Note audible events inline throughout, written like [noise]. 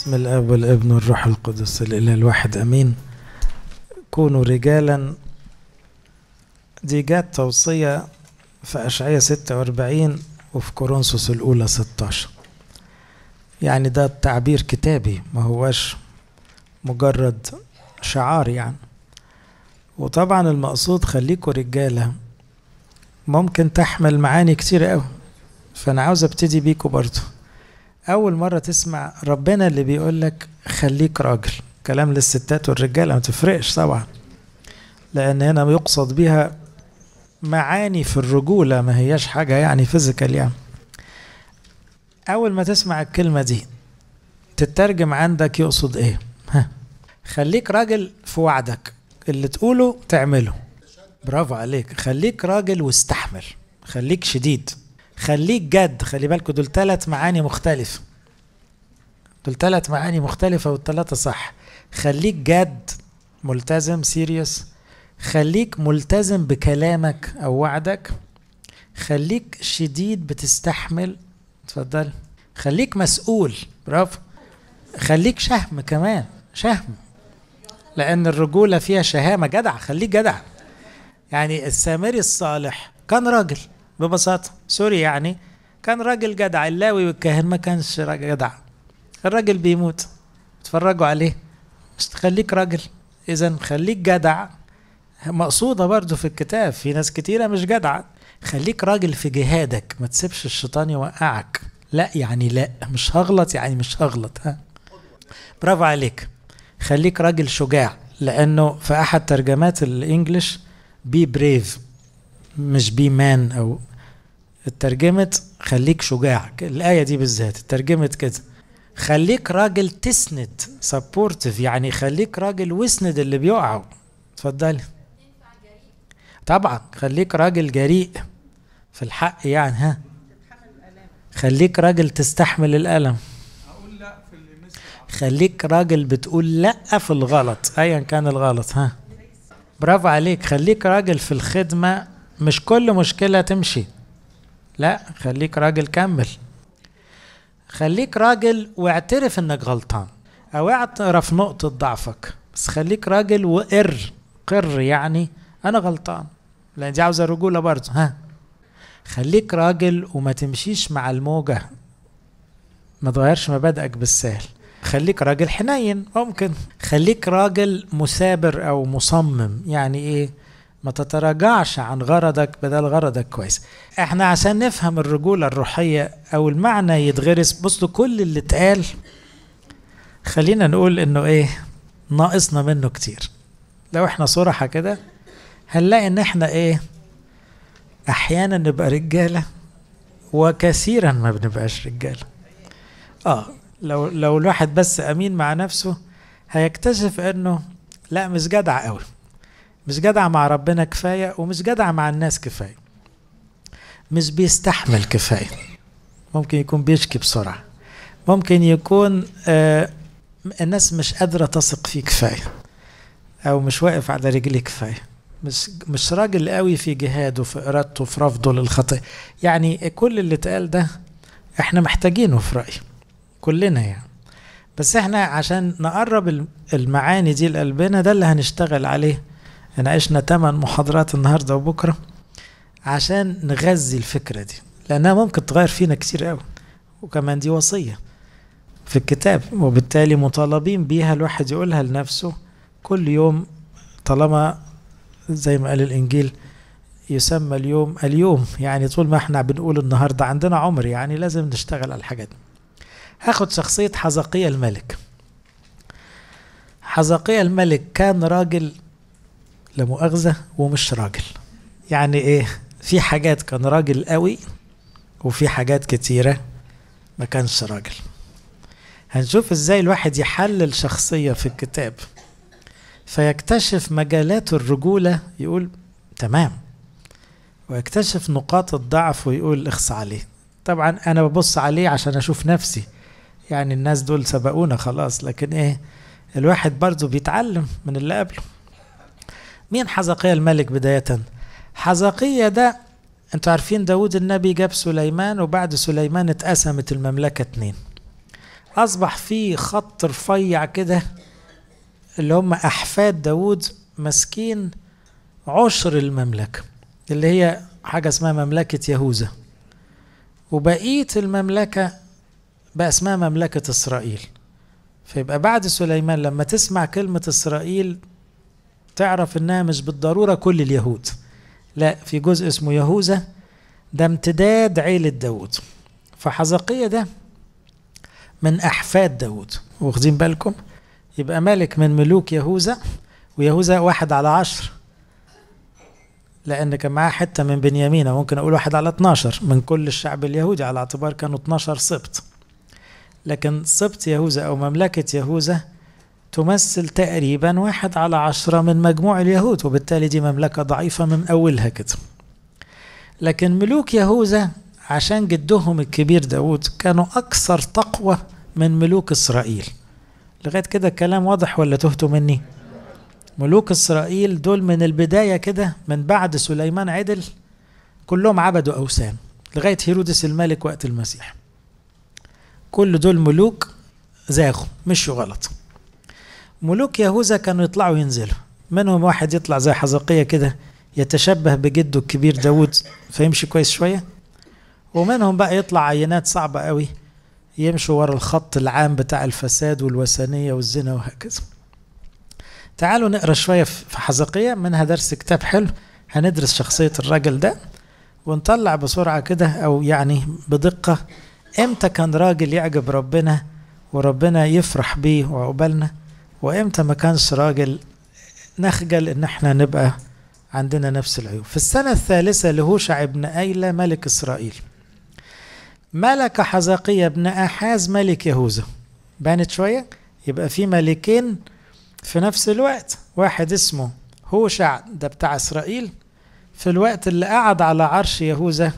بسم الاب والابن والروح القدس الاله الواحد امين كونوا رجالا دي جات توصيه في اشعياء 46 وفي كورنثوس الاولى 16 يعني ده تعبير كتابي ما هواش مجرد شعار يعني وطبعا المقصود خليكوا رجاله ممكن تحمل معاني كتير قوي فانا عاوز ابتدي بيكوا برضه اول مره تسمع ربنا اللي بيقول لك خليك راجل كلام للستات والرجاله ما تفرقش طبعا لان هنا يقصد بها معاني في الرجوله ما هياش حاجه يعني فيزيكال يعني اول ما تسمع الكلمه دي تترجم عندك يقصد ايه ها خليك راجل في وعدك اللي تقوله تعمله برافو عليك خليك راجل واستحمل خليك شديد خليك جد خلي بالكوا دول ثلاث معاني مختلفة دول ثلاث معاني مختلفة والثلاثة صح خليك جد ملتزم سيريوس خليك ملتزم بكلامك أو وعدك خليك شديد بتستحمل اتفضل خليك مسؤول برافو خليك شهم كمان شهم لأن الرجولة فيها شهامة جدع خليك جدع يعني السامري الصالح كان راجل ببساطة سوري يعني كان راجل جدع اللاوي والكاهن ما كانش راجل جدع الراجل بيموت اتفرجوا عليه مش تخليك راجل اذا خليك جدع مقصودة برضو في الكتاب في ناس كتيرة مش جدعة خليك راجل في جهادك ما تسيبش الشيطان يوقعك لا يعني لا مش هغلط يعني مش هغلط ها برافو عليك خليك راجل شجاع لانه في احد ترجمات الانجليش بي بريف مش بي مان او اترجمت خليك شجاع الآية دي بالذات اترجمت كده خليك راجل تسند سبورتيف يعني خليك راجل واسند اللي بيقعوا اتفضلي طبعا خليك راجل جريء في الحق يعني ها خليك راجل تستحمل الألم خليك راجل بتقول لا في الغلط ايا كان الغلط ها برافو عليك خليك راجل في الخدمة مش كل مشكلة تمشي لا خليك راجل كمل خليك راجل واعترف انك غلطان او اعترف نقطة ضعفك بس خليك راجل وقر قر يعني انا غلطان لان دي عاوزة رجولة برضه ها خليك راجل وما تمشيش مع الموجة ما تغيرش مبادئك بالسهل خليك راجل حنين ممكن خليك راجل مثابر او مصمم يعني ايه ما تتراجعش عن غرضك بدل غرضك كويس احنا عشان نفهم الرجولة الروحية او المعنى يتغرس بصوا كل اللي اتقال خلينا نقول انه ايه ناقصنا منه كتير لو احنا صراحة كده هنلاقي ان احنا ايه احيانا نبقى رجالة وكثيرا ما بنبقاش رجالة اه لو لو الواحد بس امين مع نفسه هيكتشف انه لا مش جدع قوي مش جدع مع ربنا كفايه ومش جدع مع الناس كفايه مش بيستحمل كفايه ممكن يكون بيشكي بسرعه ممكن يكون آه الناس مش قادره تثق فيه كفايه او مش واقف على رجليه كفايه مش مش راجل قوي في جهاده في ارادته في رفضه للخطيه يعني كل اللي اتقال ده احنا محتاجينه في رايي كلنا يعني بس احنا عشان نقرب المعاني دي لقلبنا ده اللي هنشتغل عليه احنا عشنا 8 محاضرات النهارده وبكره عشان نغذي الفكره دي لانها ممكن تغير فينا كتير قوي وكمان دي وصيه في الكتاب وبالتالي مطالبين بيها الواحد يقولها لنفسه كل يوم طالما زي ما قال الانجيل يسمى اليوم اليوم يعني طول ما احنا بنقول النهارده عندنا عمر يعني لازم نشتغل على الحاجات دي هاخد شخصية حزقية الملك حزقية الملك كان راجل لا مؤاخذه ومش راجل يعني ايه في حاجات كان راجل قوي وفي حاجات كتيره ما كانش راجل هنشوف ازاي الواحد يحلل شخصيه في الكتاب فيكتشف مجالات الرجوله يقول تمام ويكتشف نقاط الضعف ويقول اخص عليه طبعا انا ببص عليه عشان اشوف نفسي يعني الناس دول سبقونا خلاص لكن ايه الواحد برضه بيتعلم من اللي قبله مين حزقية الملك بداية حزقية ده انتوا عارفين داود النبي جاب سليمان وبعد سليمان اتقسمت المملكة اتنين أصبح في خط رفيع كده اللي هم أحفاد داود مسكين عشر المملكة اللي هي حاجة اسمها مملكة يهوذا وبقية المملكة بقى اسمها مملكة إسرائيل فيبقى بعد سليمان لما تسمع كلمة إسرائيل تعرف انها مش بالضروره كل اليهود لا في جزء اسمه يهوذا ده امتداد عيلة داود فحزقية ده من أحفاد داود واخدين بالكم يبقى ملك من ملوك يهوذا ويهوذا واحد على عشر لأن كان معاه حتة من بنيامين ممكن أقول واحد على 12 من كل الشعب اليهودي على اعتبار كانوا 12 سبط لكن سبط يهوذا أو مملكة يهوذا تمثل تقريبا واحد على عشرة من مجموع اليهود وبالتالي دي مملكة ضعيفة من أولها كده لكن ملوك يهوذا عشان جدهم الكبير داود كانوا أكثر تقوى من ملوك إسرائيل لغاية كده الكلام واضح ولا تهتوا مني ملوك إسرائيل دول من البداية كده من بعد سليمان عدل كلهم عبدوا أوثان لغاية هيرودس الملك وقت المسيح كل دول ملوك زاغوا مشوا غلط ملوك يهوذا كانوا يطلعوا ينزلوا منهم واحد يطلع زي حزقية كده يتشبه بجده الكبير داود فيمشي كويس شوية ومنهم بقى يطلع عينات صعبة قوي يمشوا ورا الخط العام بتاع الفساد والوثنية والزنا وهكذا تعالوا نقرا شوية في حزقية منها درس كتاب حلو هندرس شخصية الراجل ده ونطلع بسرعة كده أو يعني بدقة إمتى كان راجل يعجب ربنا وربنا يفرح بيه وعقبالنا وامتى ما كانش راجل نخجل ان احنا نبقى عندنا نفس العيوب في السنة الثالثة لهوشع ابن ايلا ملك إسرائيل ملك حزقية ابن أحاز ملك يهوذا بانت شوية يبقى في ملكين في نفس الوقت واحد اسمه هوشع ده بتاع إسرائيل في الوقت اللي قعد على عرش يهوذا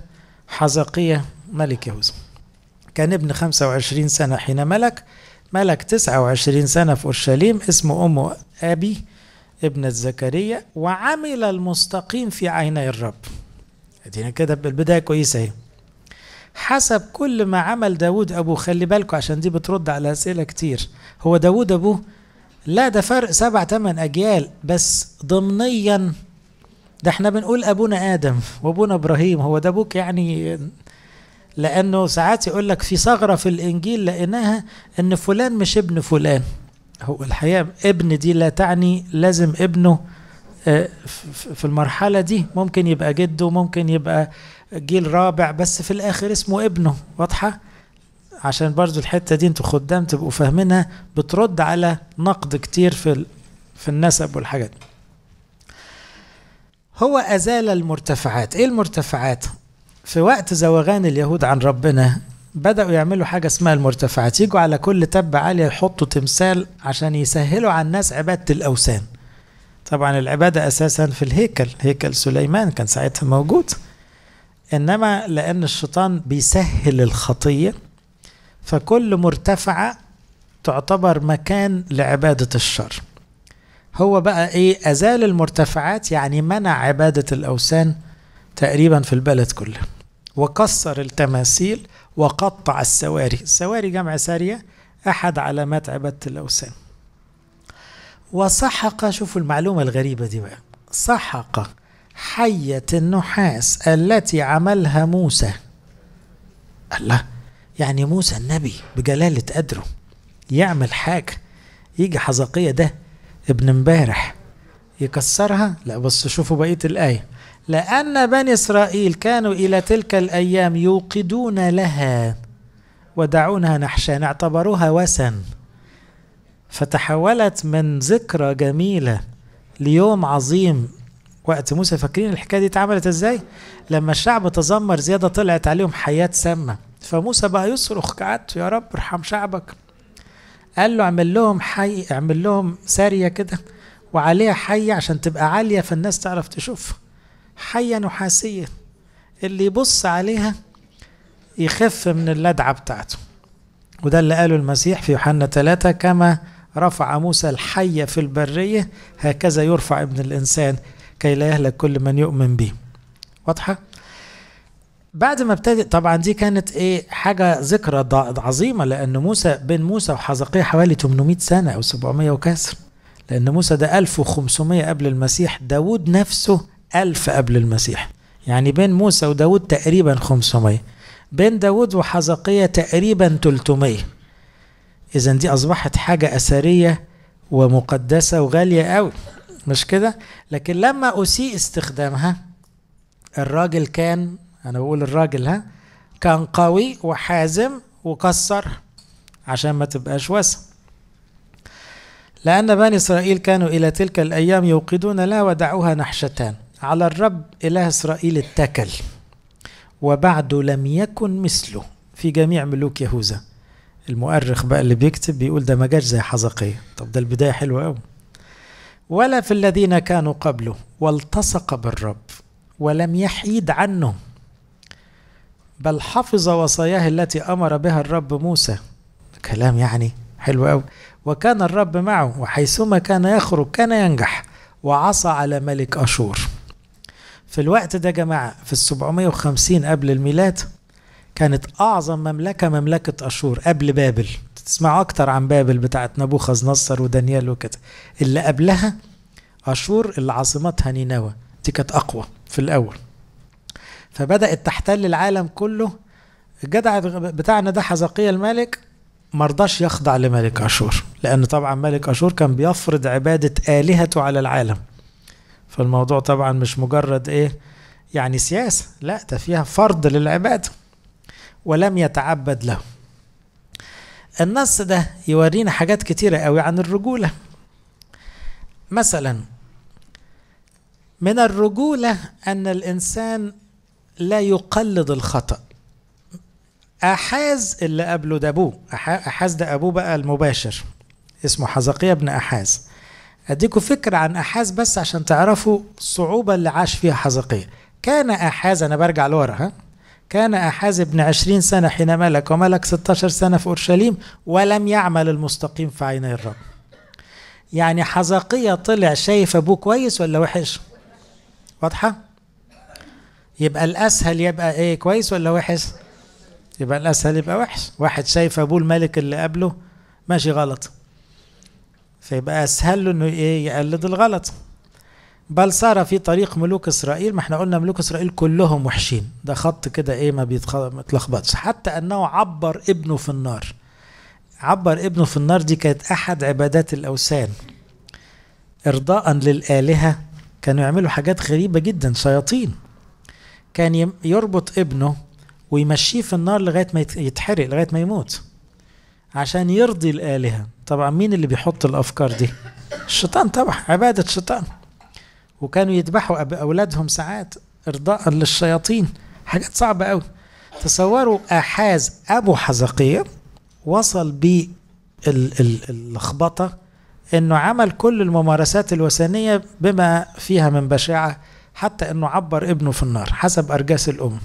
حزقية ملك يهوذا كان ابن 25 سنة حين ملك ملك 29 سنة في أورشليم اسمه أمه أبي ابنة زكريا وعمل المستقيم في عيني الرب ادينا كده بالبداية كويسة اهي حسب كل ما عمل داود أبوه خلي بالكم عشان دي بترد على أسئلة كتير هو داود أبوه لا ده فرق سبع تمن أجيال بس ضمنيا ده احنا بنقول أبونا آدم وأبونا إبراهيم هو ده أبوك يعني لأنه ساعات يقول لك في ثغرة في الإنجيل لقيناها إن فلان مش ابن فلان هو الحقيقة ابن دي لا تعني لازم ابنه آه، في المرحلة دي ممكن يبقى جده ممكن يبقى جيل رابع بس في الآخر اسمه ابنه واضحة؟ عشان برضو الحتة دي انتوا خدام تبقوا فاهمينها بترد على نقد كتير في في النسب والحاجات هو أزال المرتفعات إيه المرتفعات؟ في وقت زوغان اليهود عن ربنا بدأوا يعملوا حاجة اسمها المرتفعات يجوا على كل تبة عالية يحطوا تمثال عشان يسهلوا على الناس عبادة الأوثان طبعا العبادة أساسا في الهيكل هيكل سليمان كان ساعتها موجود إنما لأن الشيطان بيسهل الخطية فكل مرتفعة تعتبر مكان لعبادة الشر هو بقى إيه أزال المرتفعات يعني منع عبادة الأوثان تقريبا في البلد كلها وكسر التماثيل وقطع السواري السواري جمع سارية أحد علامات عبادة الأوثان وسحق شوفوا المعلومة الغريبة دي بقى سحق حية النحاس التي عملها موسى الله يعني موسى النبي بجلالة قدره يعمل حاجة يجي حزقية ده ابن امبارح يكسرها لا بس شوفوا بقية الآية لأن بني إسرائيل كانوا إلى تلك الأيام يوقدون لها ودعونها نحشان اعتبروها وسن فتحولت من ذكرى جميلة ليوم عظيم وقت موسى فاكرين الحكاية دي اتعملت ازاي لما الشعب تذمر زيادة طلعت عليهم حياة سامة فموسى بقى يصرخ قعدت يا رب ارحم شعبك قال له اعمل لهم حي اعمل لهم سارية كده وعليها حية عشان تبقى عالية فالناس تعرف تشوفها حية نحاسية اللي يبص عليها يخف من اللدعة بتاعته وده اللي قاله المسيح في يوحنا ثلاثة كما رفع موسى الحية في البرية هكذا يرفع ابن الإنسان كي لا يهلك كل من يؤمن به واضحة؟ بعد ما ابتدي طبعا دي كانت ايه حاجة ذكرى عظيمة لأن موسى بين موسى وحزقية حوالي 800 سنة أو 700 وكسر لأن موسى ده 1500 قبل المسيح داود نفسه ألف قبل المسيح يعني بين موسى وداود تقريبا 500 بين داود وحزقية تقريبا 300 إذا دي أصبحت حاجة أثرية ومقدسة وغالية قوي مش كده لكن لما أسيء استخدامها الراجل كان أنا بقول الراجل ها كان قوي وحازم وكسر عشان ما تبقاش واسع لأن بني إسرائيل كانوا إلى تلك الأيام يوقدون لها ودعوها نحشتان على الرب إله إسرائيل اتكل وبعده لم يكن مثله في جميع ملوك يهوذا المؤرخ بقى اللي بيكتب بيقول ده ما جاش زي حزقية طب ده البداية حلوة قوي ولا في الذين كانوا قبله والتصق بالرب ولم يحيد عنهم بل حفظ وصاياه التي أمر بها الرب موسى كلام يعني حلو قوي وكان الرب معه وحيثما كان يخرج كان ينجح وعصى على ملك أشور في الوقت ده يا جماعة في ال 750 قبل الميلاد كانت أعظم مملكة مملكة أشور قبل بابل تسمعوا أكتر عن بابل بتاعت نبوخذ نصر ودانيال وكده اللي قبلها أشور اللي عاصمتها نينوى دي كانت أقوى في الأول فبدأت تحتل العالم كله الجدع بتاعنا ده حزقية الملك مرضاش يخضع لملك أشور لأن طبعا ملك أشور كان بيفرض عبادة آلهته على العالم فالموضوع طبعا مش مجرد ايه يعني سياسة لا ده فيها فرض للعبادة ولم يتعبد له النص ده يورينا حاجات كتيرة قوي عن الرجولة مثلا من الرجولة أن الإنسان لا يقلد الخطأ أحاز اللي قبله ده أبوه أحاز ده أبوه بقى المباشر اسمه حزقية بن أحاز اديكم فكرة عن أحاز بس عشان تعرفوا الصعوبة اللي عاش فيها حزقية كان أحاز أنا برجع لورا ها كان أحاز ابن عشرين سنة حين ملك وملك 16 سنة في أورشليم ولم يعمل المستقيم في عيني الرب يعني حزقية طلع شايف أبوه كويس ولا وحش واضحة يبقى الأسهل يبقى إيه كويس ولا وحش يبقى الأسهل يبقى وحش واحد شايف أبوه الملك اللي قبله ماشي غلط فيبقى اسهل له انه ايه يقلد الغلط بل سار في طريق ملوك اسرائيل ما احنا قلنا ملوك اسرائيل كلهم وحشين ده خط كده ايه ما بيتلخبطش حتى انه عبر ابنه في النار عبر ابنه في النار دي كانت احد عبادات الاوثان ارضاء للالهه كانوا يعملوا حاجات غريبه جدا شياطين كان يربط ابنه ويمشيه في النار لغايه ما يتحرق لغايه ما يموت عشان يرضي الالهه طبعا مين اللي بيحط الافكار دي الشيطان طبعا عباده شيطان وكانوا يذبحوا اولادهم ساعات ارضاء للشياطين حاجات صعبه قوي تصوروا احاز ابو حزقيه وصل باللخبطة انه عمل كل الممارسات الوثنيه بما فيها من بشاعه حتى انه عبر ابنه في النار حسب ارجاس الام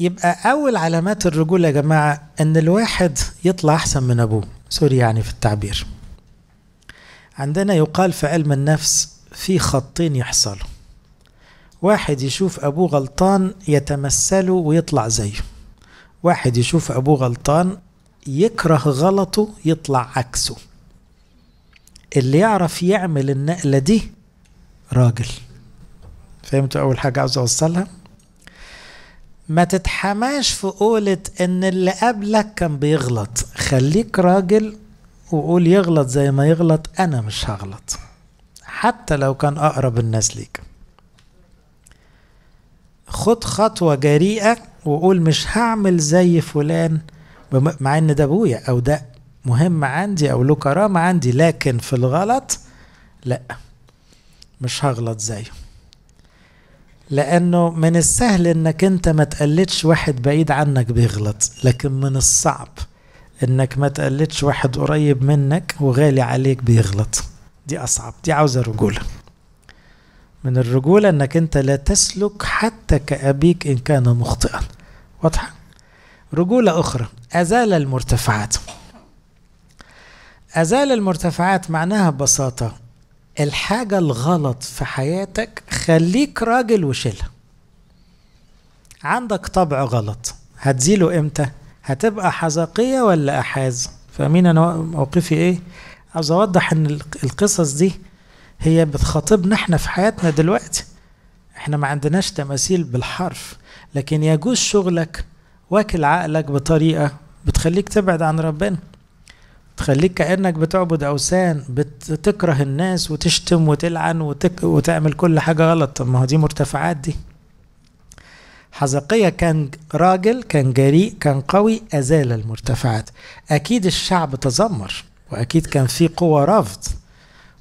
يبقى أول علامات الرجولة يا جماعة إن الواحد يطلع أحسن من أبوه سوري يعني في التعبير عندنا يقال في علم النفس في خطين يحصلوا واحد يشوف أبوه غلطان يتمثله ويطلع زيه واحد يشوف أبوه غلطان يكره غلطه يطلع عكسه اللي يعرف يعمل النقلة دي راجل فهمتوا أول حاجة عاوز أوصلها؟ ما تتحماش في قولة ان اللي قبلك كان بيغلط خليك راجل وقول يغلط زي ما يغلط انا مش هغلط حتى لو كان اقرب الناس ليك خد خطوة جريئة وقول مش هعمل زي فلان مع ان ده ابويا او ده مهم عندي او له كرامة عندي لكن في الغلط لا مش هغلط زيه لانه من السهل انك انت ما تقلدش واحد بعيد عنك بيغلط لكن من الصعب انك ما تقلدش واحد قريب منك وغالي عليك بيغلط دي اصعب دي عاوزه رجوله من الرجولة انك انت لا تسلك حتى كأبيك ان كان مخطئا واضحة رجولة اخرى ازال المرتفعات ازال المرتفعات معناها ببساطة الحاجة الغلط في حياتك خليك راجل وشيلها عندك طبع غلط هتزيله امتى هتبقى حذقية ولا أحاز فمين أنا موقفي إيه عاوز أوضح إن القصص دي هي بتخاطبنا إحنا في حياتنا دلوقتي إحنا ما عندناش تماثيل بالحرف لكن يجوز شغلك واكل عقلك بطريقة بتخليك تبعد عن ربنا تخليك كانك بتعبد اوثان بتكره الناس وتشتم وتلعن وتك وتعمل كل حاجه غلط طب ما هو دي مرتفعات دي حزقية كان راجل كان جريء كان قوي أزال المرتفعات أكيد الشعب تذمر وأكيد كان في قوة رفض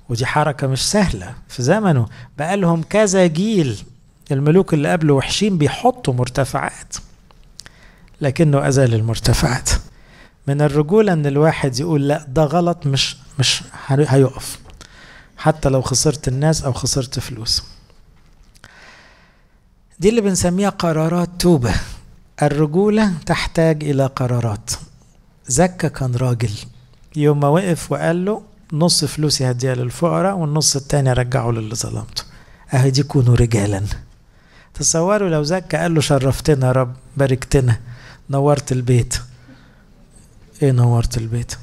ودي حركة مش سهلة في زمنه بقى لهم كذا جيل الملوك اللي قبله وحشين بيحطوا مرتفعات لكنه أزال المرتفعات من الرجولة ان الواحد يقول لا ده غلط مش مش هيقف حتى لو خسرت الناس او خسرت فلوس دي اللي بنسميها قرارات توبة الرجولة تحتاج إلى قرارات زكا كان راجل يوم ما وقف وقال له نص فلوسي هديها للفقراء والنص التاني رجعه للي ظلمته أهي دي كونوا رجالا تصوروا لو زكا قال له شرفتنا يا رب باركتنا نورت البيت ايه نورت البيت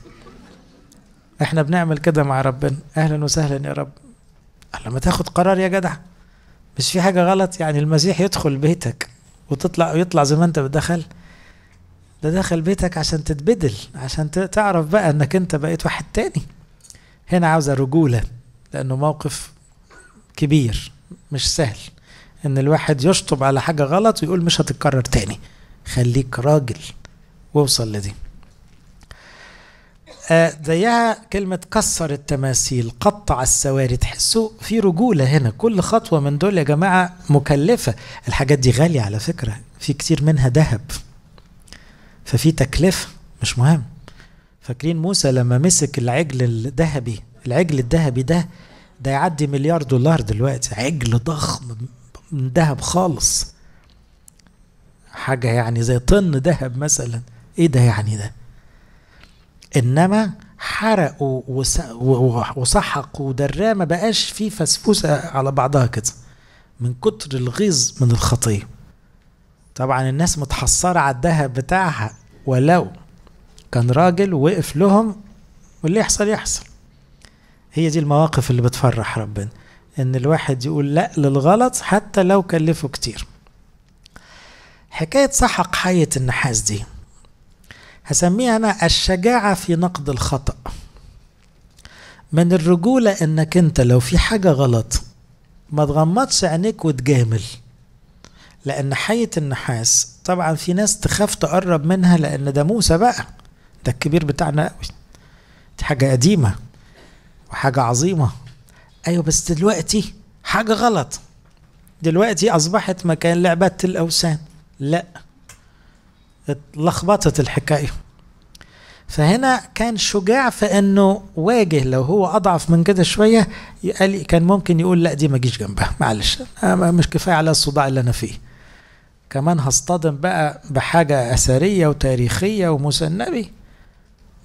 احنا بنعمل كده مع ربنا اهلا وسهلا يا رب لما تاخد قرار يا جدع مش في حاجه غلط يعني المسيح يدخل بيتك وتطلع ويطلع زي ما انت بتدخل ده دخل بيتك عشان تتبدل عشان تعرف بقى انك انت بقيت واحد تاني هنا عاوزه رجوله لانه موقف كبير مش سهل ان الواحد يشطب على حاجه غلط ويقول مش هتتكرر تاني خليك راجل واوصل لدي آه، زيها كلمة كسر التماثيل قطع السواري تحسوا في رجولة هنا كل خطوة من دول يا جماعة مكلفة الحاجات دي غالية على فكرة في كتير منها ذهب ففي تكلفة مش مهم فاكرين موسى لما مسك العجل الذهبي العجل الذهبي ده ده يعدي مليار دولار دلوقتي عجل ضخم من ذهب خالص حاجة يعني زي طن ذهب مثلا ايه ده يعني ده انما حرقوا وسحقوا دراه ما بقاش فيه فسفوسه على بعضها كده من كتر الغيظ من الخطيه طبعا الناس متحصره على الذهب بتاعها ولو كان راجل وقف لهم واللي يحصل يحصل هي دي المواقف اللي بتفرح ربنا ان الواحد يقول لا للغلط حتى لو كلفه كتير حكايه سحق حيه النحاس دي هسميها أنا الشجاعة في نقد الخطأ من الرجولة إنك أنت لو في حاجة غلط ما تغمضش عينيك وتجامل لأن حية النحاس طبعا في ناس تخاف تقرب منها لأن ده موسى بقى ده الكبير بتاعنا قوي دي حاجة قديمة وحاجة عظيمة أيوة بس دلوقتي حاجة غلط دلوقتي أصبحت مكان لعبات الأوثان لأ اتلخبطت الحكايه فهنا كان شجاع في انه واجه لو هو اضعف من كده شويه قال كان ممكن يقول لا دي ما جيش جنبها معلش مش كفايه على الصداع اللي انا فيه كمان هصطدم بقى بحاجه اثريه وتاريخيه وموسى النبي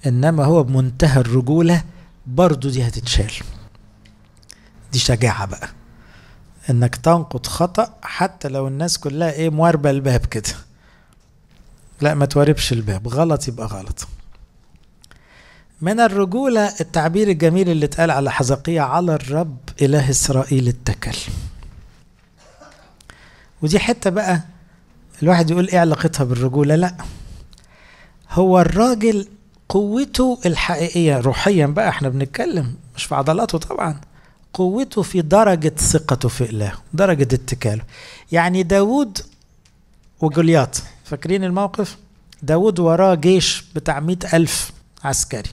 انما هو بمنتهى الرجوله برضه دي هتتشال دي شجاعه بقى انك تنقض خطا حتى لو الناس كلها ايه مواربه الباب كده لا ما تواربش الباب غلط يبقى غلط من الرجولة التعبير الجميل اللي اتقال على حزقية على الرب إله إسرائيل اتكل ودي حتة بقى الواحد يقول إيه علاقتها بالرجولة لا هو الراجل قوته الحقيقية روحيا بقى احنا بنتكلم مش في عضلاته طبعا قوته في درجة ثقته في الله درجة اتكاله يعني داود وجولياط فاكرين الموقف داود وراه جيش بتاع مئة ألف عسكري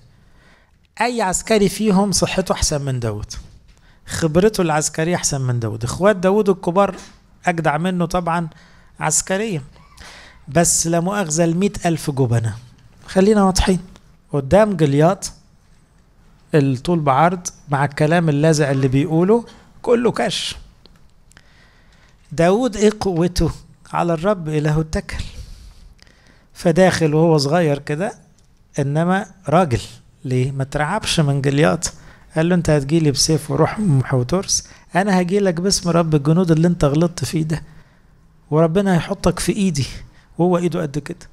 أي عسكري فيهم صحته أحسن من داود خبرته العسكرية أحسن من داود إخوات داود الكبار أجدع منه طبعا عسكريا بس لا مؤاخذة المئة ألف جبنة خلينا واضحين قدام جلياط الطول بعرض مع الكلام اللاذع اللي بيقوله كله كش داود ايه قوته على الرب اله اتكل فداخل وهو صغير كده انما راجل ليه ما ترعبش من جلياط قال له انت هتجيلي بسيف وروح وترس انا هجيلك باسم رب الجنود اللي انت غلطت فيه ده وربنا هيحطك في ايدي وهو ايده قد كده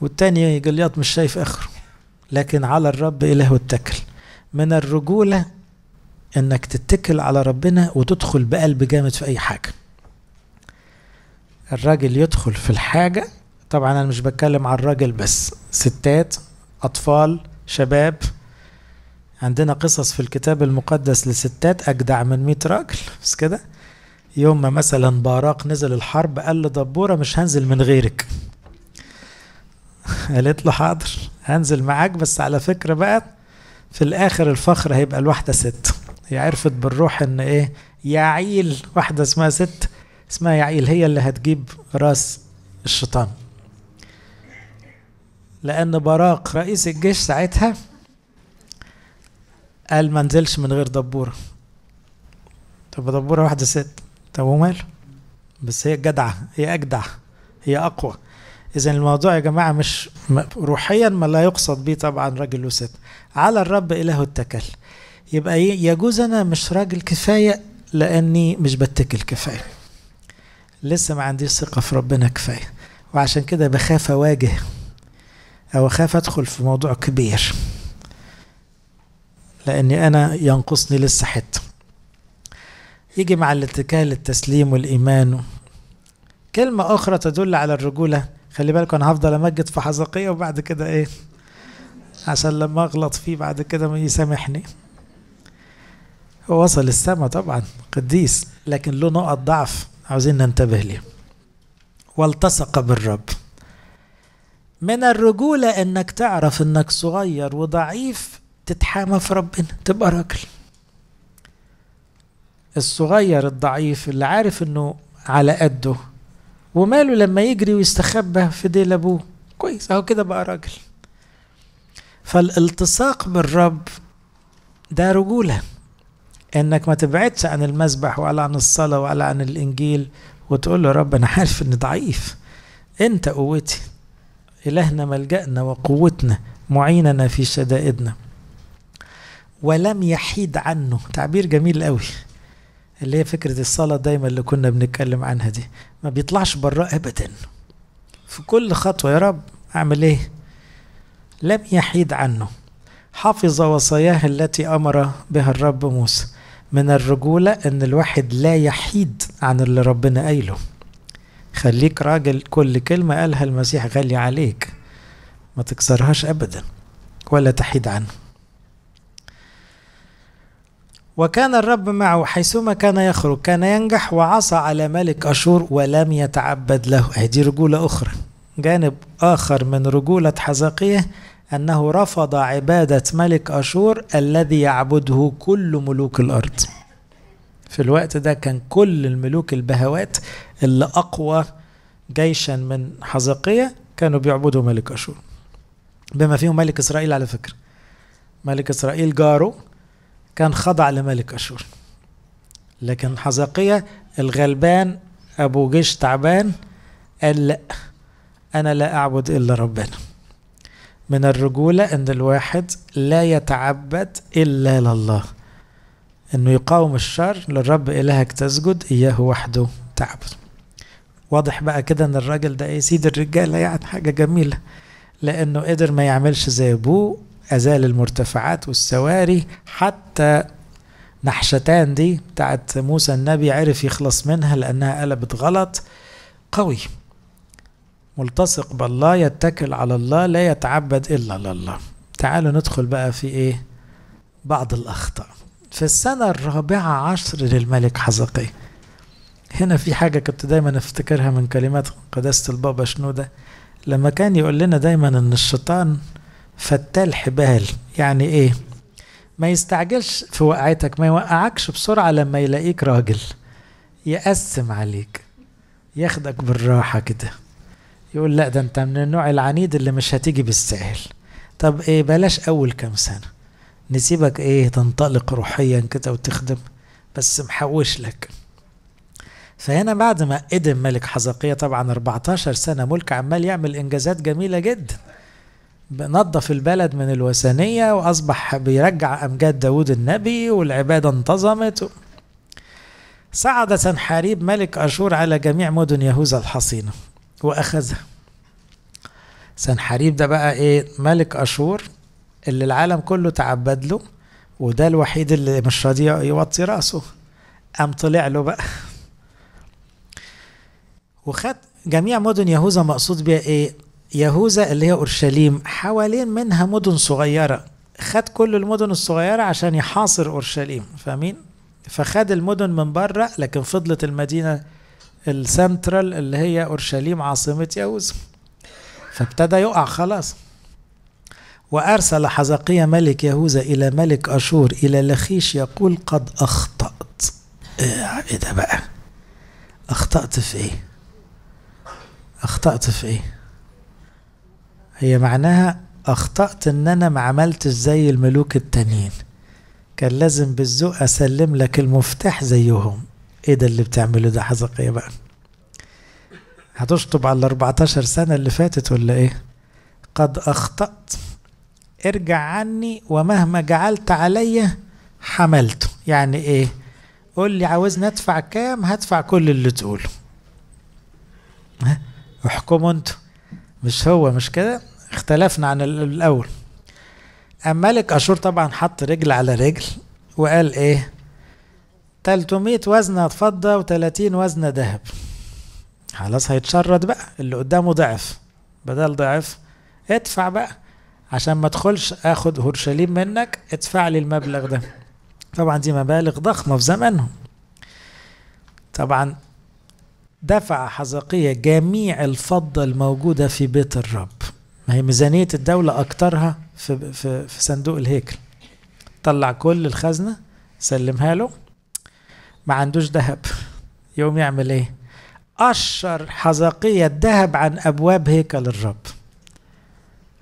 والتاني جلياط مش شايف اخره لكن على الرب اله التكل من الرجولة انك تتكل على ربنا وتدخل بقلب جامد في اي حاجة الراجل يدخل في الحاجة طبعا انا مش بتكلم عن الراجل بس ستات اطفال شباب عندنا قصص في الكتاب المقدس لستات اجدع من 100 راجل بس كده يوم ما مثلا باراق نزل الحرب قال لدبوره مش هنزل من غيرك [laughs] قالت له حاضر هنزل معاك بس على فكره بقى في الاخر الفخر هيبقى الواحده ست هي عرفت بالروح ان ايه يعيل واحده اسمها ست اسمها يعيل هي اللي هتجيب راس الشيطان لأن براق رئيس الجيش ساعتها قال ما نزلش من غير دبورة طب دبورة واحدة ست طب وماله بس هي جدعة هي أجدع هي أقوى إذا الموضوع يا جماعة مش روحيا ما لا يقصد به طبعا راجل وست على الرب إله التكل يبقى يجوز أنا مش راجل كفاية لأني مش بتكل كفاية لسه ما عنديش ثقة في ربنا كفاية وعشان كده بخاف أواجه أو أخاف أدخل في موضوع كبير لأني أنا ينقصني لسه حتة يجي مع الاتكال التسليم والإيمان كلمة أخرى تدل على الرجولة خلي بالكم أنا هفضل أمجد في حزقية وبعد كده إيه عشان لما أغلط فيه بعد كده ما يسامحني هو وصل السما طبعا قديس لكن له نقط ضعف عاوزين ننتبه ليه والتصق بالرب من الرجولة انك تعرف انك صغير وضعيف تتحامى في ربنا تبقى راجل الصغير الضعيف اللي عارف انه على قده وماله لما يجري ويستخبى في ديل ابوه كويس اهو كده بقى راجل فالالتصاق بالرب ده رجوله انك ما تبعدش عن المسبح ولا عن الصلاه ولا عن الانجيل وتقول له رب انا عارف اني ضعيف انت قوتي إلهنا ملجأنا وقوتنا معيننا في شدائدنا ولم يحيد عنه تعبير جميل قوي اللي هي فكرة الصلاة دايما اللي كنا بنتكلم عنها دي ما بيطلعش براه أبدا في كل خطوة يا رب أعمل إيه لم يحيد عنه حفظ وصاياه التي أمر بها الرب موسى من الرجولة أن الواحد لا يحيد عن اللي ربنا قايله خليك راجل كل كلمة قالها المسيح غالية عليك ما تكسرهاش أبدا ولا تحيد عنه وكان الرب معه حيثما كان يخرج كان ينجح وعصى على ملك أشور ولم يتعبد له هذه رجولة أخرى جانب آخر من رجولة حزقية أنه رفض عبادة ملك أشور الذي يعبده كل ملوك الأرض في الوقت ده كان كل الملوك البهوات اللي أقوى جيشا من حزقية كانوا بيعبدوا ملك أشور بما فيهم ملك إسرائيل على فكرة ملك إسرائيل جاره كان خضع لملك أشور لكن حزقية الغلبان أبو جيش تعبان قال لا أنا لا أعبد إلا ربنا من الرجولة أن الواحد لا يتعبد إلا لله أنه يقاوم الشر للرب إلهك تسجد إياه وحده تعبد واضح بقى كده ان الراجل ده ايه سيد الرجاله يعني حاجه جميله لانه قدر ما يعملش زي ابوه ازال المرتفعات والسواري حتى نحشتان دي بتاعت موسى النبي عرف يخلص منها لانها قلبت غلط قوي ملتصق بالله يتكل على الله لا يتعبد الا لله تعالوا ندخل بقى في ايه بعض الاخطاء في السنه الرابعه عشر للملك حزقيه هنا في حاجة كنت دايما افتكرها من كلمات قداسة البابا شنودة لما كان يقول لنا دايما ان الشيطان فتال حبال يعني ايه ما يستعجلش في وقعتك ما يوقعكش بسرعة لما يلاقيك راجل يقسم عليك ياخدك بالراحة كده يقول لا ده انت من النوع العنيد اللي مش هتيجي بالسهل طب ايه بلاش اول كام سنة نسيبك ايه تنطلق روحيا كده وتخدم بس محوش لك فهنا بعد ما قدم ملك حزقية طبعا 14 سنة ملك عمال يعمل إنجازات جميلة جدا نظف البلد من الوثنية وأصبح بيرجع أمجاد داود النبي والعبادة انتظمت صعد سنحاريب ملك أشور على جميع مدن يهوذا الحصينة وأخذها سنحاريب ده بقى إيه ملك أشور اللي العالم كله تعبد له وده الوحيد اللي مش راضي يوطي راسه قام طلع له بقى وخد جميع مدن يهوذا مقصود بيها ايه يهوذا اللي هي اورشليم حوالين منها مدن صغيره خد كل المدن الصغيره عشان يحاصر اورشليم فاهمين فخد المدن من بره لكن فضلت المدينه السنترال اللي هي اورشليم عاصمه يهوذا فابتدى يقع خلاص وأرسل حزقية ملك يهوذا إلى ملك أشور إلى لخيش يقول قد أخطأت إيه, إيه ده بقى أخطأت في إيه اخطأت في ايه هي معناها اخطأت ان انا ما عملتش زي الملوك التانيين كان لازم بالذوق اسلم لك المفتاح زيهم ايه ده اللي بتعمله ده حزقية بقى هتشطب على الاربعتاشر سنة اللي فاتت ولا ايه قد اخطأت ارجع عني ومهما جعلت علي حملته يعني ايه قول لي عاوزني ادفع كام هدفع كل اللي تقوله ها احكموا انتوا مش هو مش كده اختلفنا عن الاول ملك اشور طبعا حط رجل على رجل وقال ايه 300 وزنه فضه و30 وزنه ذهب خلاص هيتشرد بقى اللي قدامه ضعف بدل ضعف ادفع بقى عشان ما ادخلش اخد اورشليم منك ادفع لي المبلغ ده طبعا دي مبالغ ضخمه في زمانهم طبعا دفع حزقية جميع الفضة الموجودة في بيت الرب ما هي ميزانية الدولة أكترها في, في, في صندوق الهيكل طلع كل الخزنة سلمها له ما عندوش ذهب يقوم يعمل ايه أشر حزقية الذهب عن أبواب هيكل الرب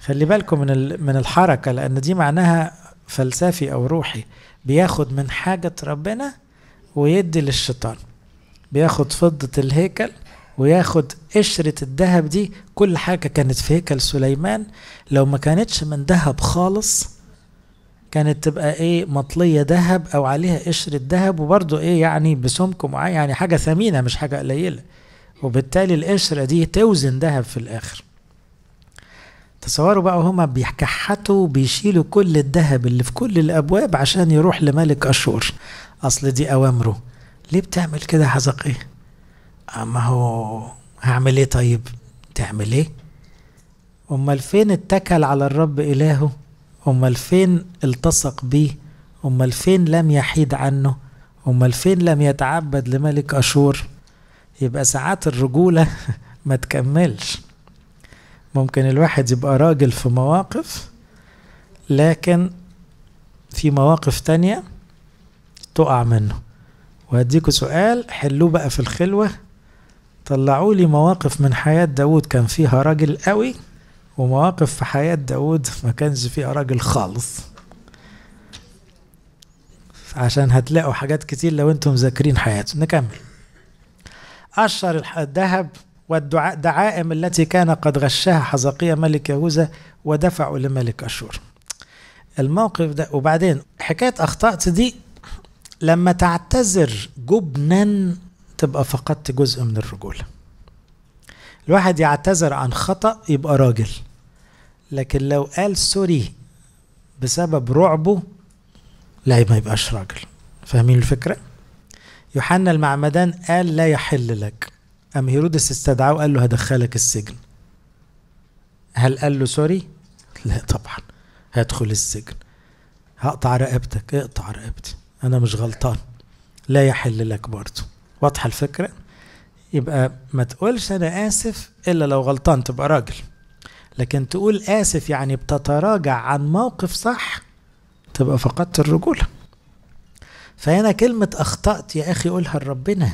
خلي بالكم من من الحركة لأن دي معناها فلسفي أو روحي بياخد من حاجة ربنا ويدي للشيطان بياخد فضة الهيكل وياخد قشرة الذهب دي كل حاجة كانت في هيكل سليمان لو ما كانتش من ذهب خالص كانت تبقى ايه مطلية ذهب او عليها قشرة ذهب وبرضه ايه يعني بسمك معين يعني حاجة ثمينة مش حاجة قليلة وبالتالي القشرة دي توزن ذهب في الاخر تصوروا بقى هما بيكحتوا بيشيلوا كل الذهب اللي في كل الابواب عشان يروح لملك اشور اصل دي اوامره ليه بتعمل كده يا حزق ايه ما هو هعمل ايه طيب تعمل ايه امال فين اتكل على الرب الهه امال فين التصق بيه امال فين لم يحيد عنه امال فين لم يتعبد لملك اشور يبقى ساعات الرجوله [laughs] ما تكملش ممكن الواحد يبقى راجل في مواقف لكن في مواقف تانية تقع منه وهديكوا سؤال حلوه بقى في الخلوة طلعوا لي مواقف من حياة داود كان فيها راجل قوي ومواقف في حياة داود ما كانش فيها راجل خالص عشان هتلاقوا حاجات كتير لو انتم مذاكرين حياته نكمل أشهر الذهب والدعائم التي كان قد غشها حزقية ملك يهوذا ودفعوا لملك أشور الموقف ده وبعدين حكاية أخطأت دي لما تعتذر جبنا تبقى فقدت جزء من الرجولة الواحد يعتذر عن خطأ يبقى راجل لكن لو قال سوري بسبب رعبه لا ما يبقاش راجل فاهمين الفكرة؟ يوحنا المعمدان قال لا يحل لك أم هيرودس استدعاه وقال له هدخلك السجن هل قال له سوري؟ لا طبعا هدخل السجن هقطع رقبتك اقطع رقبتي أنا مش غلطان لا يحل لك برضه واضحة الفكرة يبقى ما تقولش أنا آسف إلا لو غلطان تبقى راجل لكن تقول آسف يعني بتتراجع عن موقف صح تبقى فقدت الرجولة فهنا كلمة أخطأت يا أخي قولها لربنا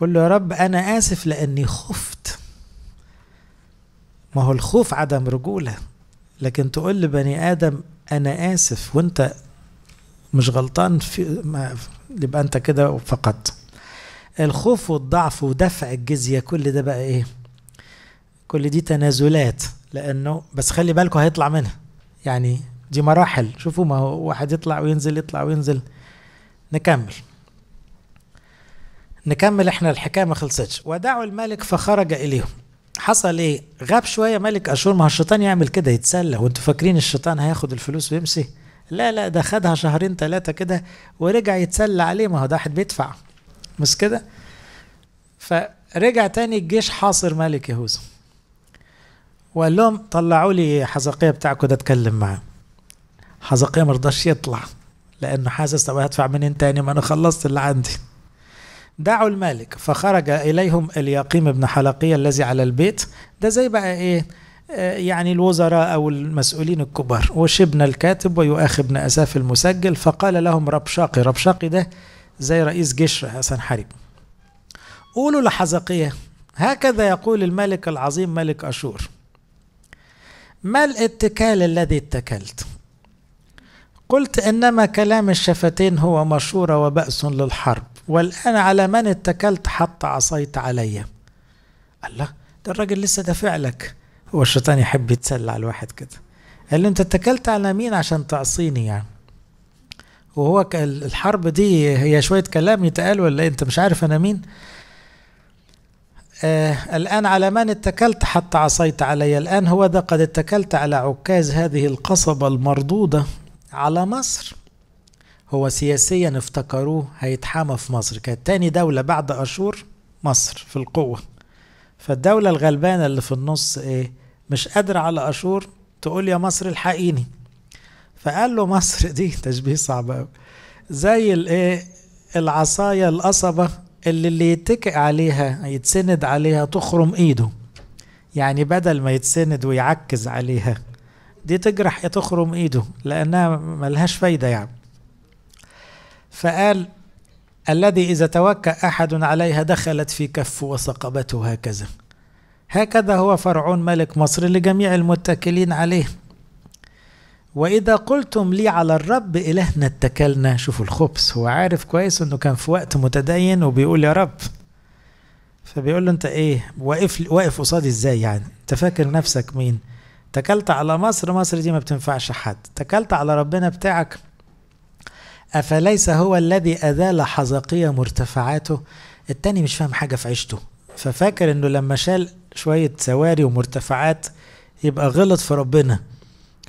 قول له يا رب أنا آسف لأني خفت ما هو الخوف عدم رجولة لكن تقول لبني آدم أنا آسف وأنت مش غلطان في ما يبقى انت كده فقط الخوف والضعف ودفع الجزيه كل ده بقى ايه كل دي تنازلات لانه بس خلي بالكم هيطلع منها يعني دي مراحل شوفوا ما هو واحد يطلع وينزل يطلع وينزل نكمل نكمل احنا الحكايه ما خلصتش ودعوا الملك فخرج اليهم حصل ايه غاب شويه ملك اشور ما هو الشيطان يعمل كده يتسلى وانتوا فاكرين الشيطان هياخد الفلوس ويمشي لا لا ده خدها شهرين ثلاثة كده ورجع يتسلى عليه ما هو ده واحد بيدفع مش كده فرجع تاني الجيش حاصر ملك يهوذا وقال لهم طلعوا لي حزقية بتاعكم ده اتكلم معاه حزقية مرضاش يطلع لأنه حاسس طب هدفع منين تاني ما أنا خلصت اللي عندي دعوا الملك فخرج إليهم اليقيم ابن حلقية الذي على البيت ده زي بقى إيه آه، يعني الوزراء أو المسؤولين الكبار وشبنا الكاتب ويؤاخبنا أساف المسجل فقال لهم ربشاقي ربشاقي ده زي رئيس جيش حسن حريب قولوا لحزقية هكذا يقول الملك العظيم ملك أشور ما الاتكال الذي اتكلت قلت إنما كلام الشفتين هو مشورة وبأس للحرب والآن على من اتكلت حتى عصيت علي الله ده الراجل لسه دافع لك والشيطان يحب يتسلى على الواحد كده قال له انت اتكلت على مين عشان تعصيني يعني وهو الحرب دي هي شوية كلام يتقال ولا إيه؟ انت مش عارف انا مين آه الآن على من اتكلت حتى عصيت علي الآن هو ده قد اتكلت على عكاز هذه القصبة المردودة على مصر هو سياسيا افتكروه هيتحامى في مصر كانت تاني دولة بعد أشور مصر في القوة فالدولة الغلبانة اللي في النص ايه مش قادر على أشور تقول يا مصر الحقيني فقال له مصر دي [laughs] تشبيه صعب قوي زي الايه العصاية القصبة اللي اللي يتكئ عليها يتسند عليها تخرم ايده يعني بدل ما يتسند ويعكز عليها دي تجرح تخرم ايده لانها ملهاش فايدة يعني فقال الذي إذا توكأ أحد عليها دخلت في كف وثقبته هكذا هكذا هو فرعون ملك مصر لجميع المتكلين عليه وإذا قلتم لي على الرب إلهنا اتكلنا شوفوا الخبز هو عارف كويس إنه كان في وقت متدين وبيقول يا رب فبيقول له أنت إيه واقف واقف قصادي إزاي يعني أنت فاكر نفسك مين تكلت على مصر مصر دي ما بتنفعش حد تكلت على ربنا بتاعك أفليس هو الذي أذال حزقية مرتفعاته التاني مش فاهم حاجة في عيشته ففاكر إنه لما شال شوية سواري ومرتفعات يبقى غلط في ربنا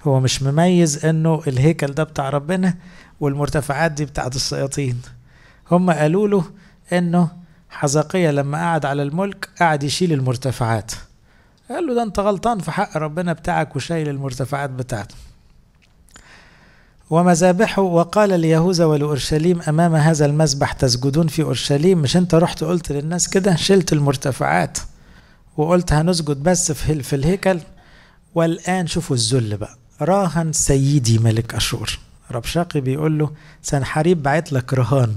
هو مش مميز انه الهيكل ده بتاع ربنا والمرتفعات دي بتاعت السياطين هم قالوا له انه حزقية لما قعد على الملك قعد يشيل المرتفعات قال له ده انت غلطان في حق ربنا بتاعك وشايل المرتفعات بتاعته ومذابحه وقال ليهوذا ولأورشليم أمام هذا المذبح تسجدون في أورشليم مش أنت رحت قلت للناس كده شلت المرتفعات وقلت هنسجد بس في, في الهيكل والآن شوفوا الذل بقى راهن سيدي ملك أشور ربشاقي بيقول له سنحريب بعت لك رهان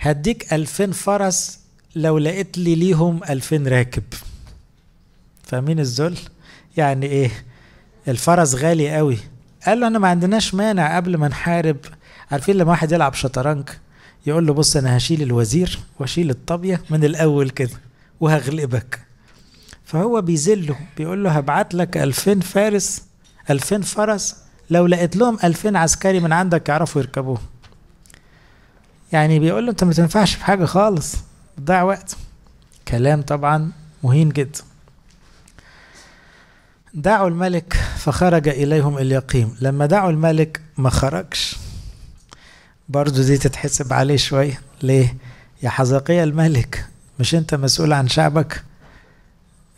هديك ألفين فرس لو لقيت لي ليهم ألفين راكب فاهمين الذل يعني ايه الفرس غالي قوي قال له انا ما عندناش مانع قبل ما نحارب عارفين لما واحد يلعب شطرنج يقول له بص انا هشيل الوزير واشيل الطابيه من الاول كده وهغلبك فهو بيذله بيقول له هبعت لك ألفين فارس ألفين فرس لو لقيت لهم ألفين عسكري من عندك يعرفوا يركبوه يعني بيقول له أنت ما تنفعش في حاجة خالص بتضيع وقت كلام طبعا مهين جدا دعوا الملك فخرج إليهم اليقيم لما دعوا الملك ما خرجش برضو دي تتحسب عليه شوية ليه يا حزقية الملك مش انت مسؤول عن شعبك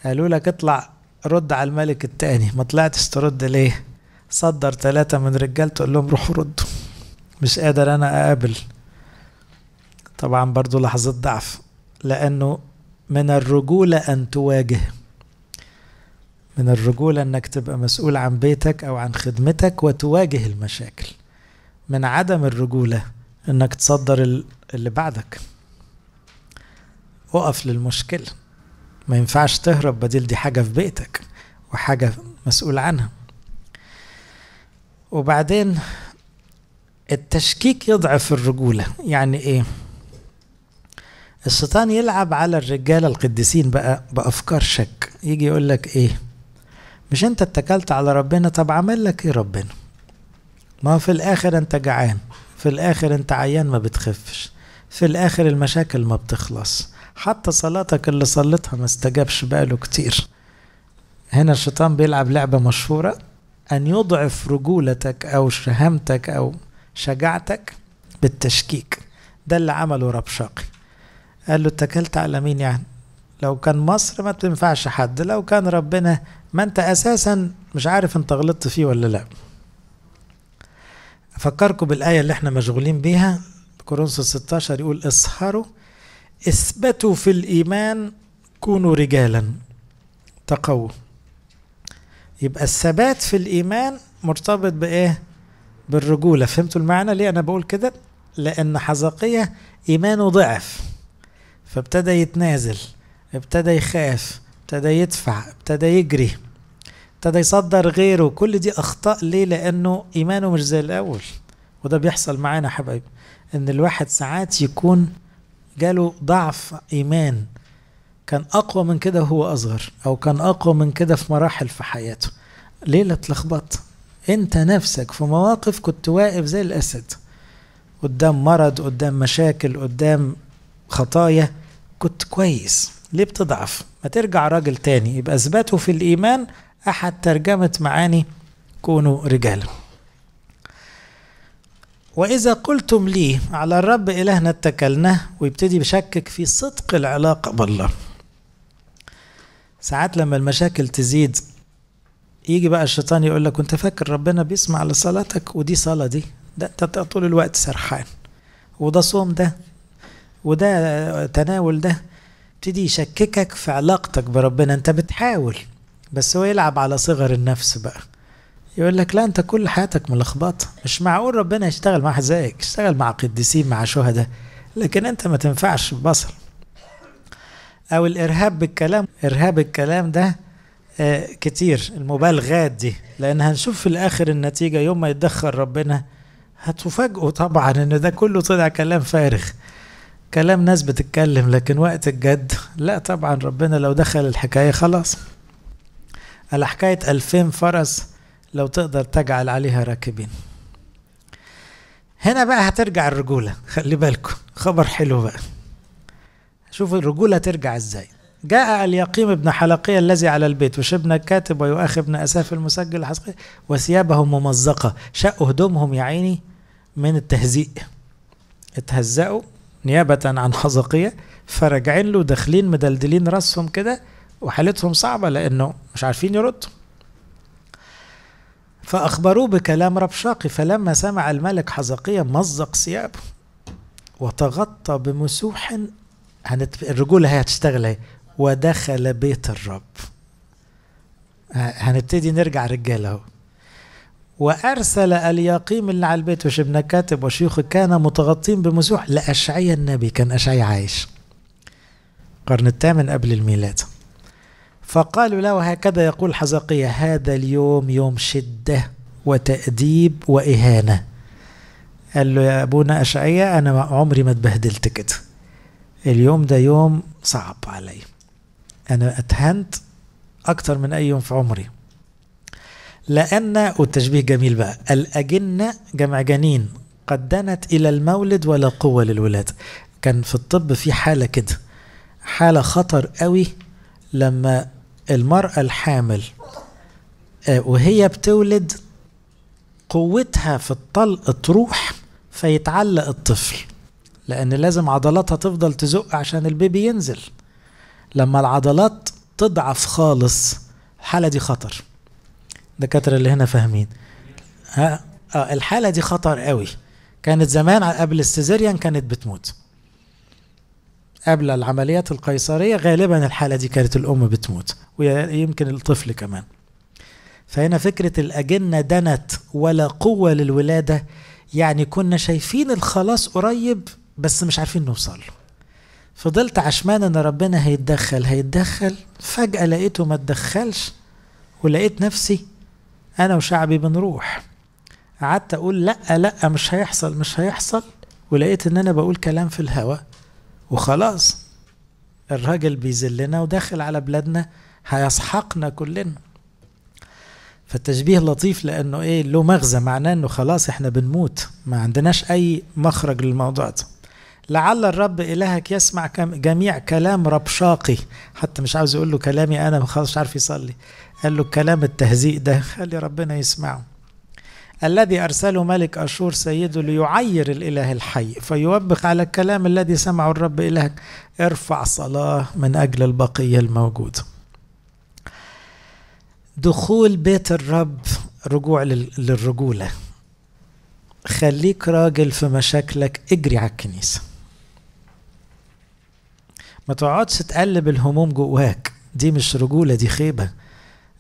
قالوا لك اطلع رد على الملك التاني ما طلعتش ترد ليه صدر ثلاثة من رجالته تقول لهم روحوا ردوا مش قادر انا اقابل طبعا برضو لحظة ضعف لانه من الرجولة ان تواجه من الرجولة انك تبقى مسؤول عن بيتك او عن خدمتك وتواجه المشاكل من عدم الرجولة انك تصدر اللي بعدك اقف للمشكلة ما ينفعش تهرب بديل دي حاجة في بيتك وحاجة مسؤول عنها وبعدين التشكيك يضعف الرجولة يعني ايه الشيطان يلعب على الرجالة القديسين بقى بأفكار شك يجي يقول لك ايه مش انت اتكلت على ربنا طب عمل لك ايه ربنا ما في الاخر انت جعان في الاخر انت عيان ما بتخفش في الاخر المشاكل ما بتخلص حتى صلاتك اللي صليتها ما استجابش بقاله كتير هنا الشيطان بيلعب لعبة مشهورة أن يضعف رجولتك أو شهامتك أو شجاعتك بالتشكيك ده اللي عمله شاقي قال له اتكلت على مين يعني لو كان مصر ما بتنفعش حد لو كان ربنا ما انت اساسا مش عارف انت غلطت فيه ولا لا افكركم بالايه اللي احنا مشغولين بيها كورنثوس 16 يقول اسهروا اثبتوا في الإيمان كونوا رجالا تقووا يبقى الثبات في الإيمان مرتبط بإيه؟ بالرجولة فهمتوا المعنى ليه أنا بقول كده؟ لأن حزقية إيمانه ضعف فابتدى يتنازل ابتدى يخاف ابتدى يدفع ابتدى يجري ابتدى يصدر غيره كل دي أخطاء ليه؟ لأنه إيمانه مش زي الأول وده بيحصل معانا حبايب إن الواحد ساعات يكون جاله ضعف إيمان كان أقوى من كده وهو أصغر أو كان أقوى من كده في مراحل في حياته ليه لا أنت نفسك في مواقف كنت واقف زي الأسد قدام مرض قدام مشاكل قدام خطايا كنت كويس ليه بتضعف ما ترجع راجل تاني يبقى اثباته في الإيمان أحد ترجمة معاني كونوا رجالا وإذا قلتم لي على الرب إلهنا اتكلناه ويبتدي بشكك في صدق العلاقة بالله ساعات لما المشاكل تزيد يجي بقى الشيطان يقول لك انت فاكر ربنا بيسمع لصلاتك ودي صلاة دي ده انت طول الوقت سرحان وده صوم ده وده تناول ده يبتدي يشككك في علاقتك بربنا انت بتحاول بس هو يلعب على صغر النفس بقى يقول لك لا انت كل حياتك ملخبطه مش معقول ربنا يشتغل مع زيك اشتغل مع قديسين مع شهداء لكن انت ما تنفعش بصل او الارهاب بالكلام ارهاب الكلام ده آه كتير المبالغات دي لان هنشوف في الاخر النتيجه يوم ما يتدخل ربنا هتفاجئوا طبعا ان ده كله طلع كلام فارغ كلام ناس بتتكلم لكن وقت الجد لا طبعا ربنا لو دخل الحكايه خلاص على حكايه 2000 فرس لو تقدر تجعل عليها راكبين هنا بقى هترجع الرجولة خلي بالكم خبر حلو بقى شوف الرجولة ترجع ازاي جاء اليقيم ابن حلقية الذي على البيت وشبنا الكاتب ويؤاخي ابن أساف المسجل الحسقي وثيابهم ممزقة شقوا هدومهم يا عيني من التهزيء اتهزقوا نيابة عن حزقية فراجعين له داخلين مدلدلين راسهم كده وحالتهم صعبة لأنه مش عارفين يردوا فأخبروه بكلام ربشاقي فلما سمع الملك حزقية مزق ثيابه وتغطى بمسوح هنت... الرجولة هي هتشتغل اهي ودخل بيت الرب هنبتدي نرجع رجالة اهو وأرسل اليقيم اللي على البيت ابن كاتب وشيوخ كان متغطين بمسوح لأشعيا النبي كان أشعيا عايش قرن الثامن قبل الميلاد فقالوا له هكذا يقول حزقية هذا اليوم يوم شدة وتأديب وإهانة قال له يا أبونا أشعية أنا عمري ما اتبهدلت كده اليوم ده يوم صعب علي أنا اتهنت أكتر من أي يوم في عمري لأن والتشبيه جميل بقى الأجنة جمع جنين قد دنت إلى المولد ولا قوة للولادة كان في الطب في حالة كده حالة خطر قوي لما المرأة الحامل آه، وهي بتولد قوتها في الطلق تروح فيتعلق الطفل لأن لازم عضلاتها تفضل تزق عشان البيبي ينزل لما العضلات تضعف خالص الحالة دي خطر دكاترة اللي هنا فاهمين ها آه الحالة دي خطر قوي كانت زمان قبل السيزيريان كانت بتموت قبل العمليات القيصرية غالبا الحالة دي كانت الأم بتموت ويمكن الطفل كمان فهنا فكرة الأجنة دنت ولا قوة للولادة يعني كنا شايفين الخلاص قريب بس مش عارفين نوصل له فضلت عشمان ان ربنا هيتدخل هيتدخل فجأة لقيته ما اتدخلش ولقيت نفسي انا وشعبي بنروح قعدت اقول لا لا مش هيحصل مش هيحصل ولقيت ان انا بقول كلام في الهواء وخلاص الراجل بيذلنا وداخل على بلادنا هيسحقنا كلنا فالتشبيه لطيف لانه ايه له مغزى معناه انه خلاص احنا بنموت ما عندناش اي مخرج للموضوع ده لعل الرب إلهك يسمع جميع كلام ربشاقي حتى مش عاوز يقول له كلامي أنا خلاص مش عارف يصلي قال له كلام التهزيء ده خلي ربنا يسمعه الذي أرسله ملك أشور سيده ليعير الإله الحي فيوبخ على الكلام الذي سمعه الرب إلهك ارفع صلاة من أجل البقية الموجودة دخول بيت الرب رجوع للرجولة خليك راجل في مشاكلك اجري على الكنيسة ما تقعدش تقلب الهموم جواك دي مش رجولة دي خيبة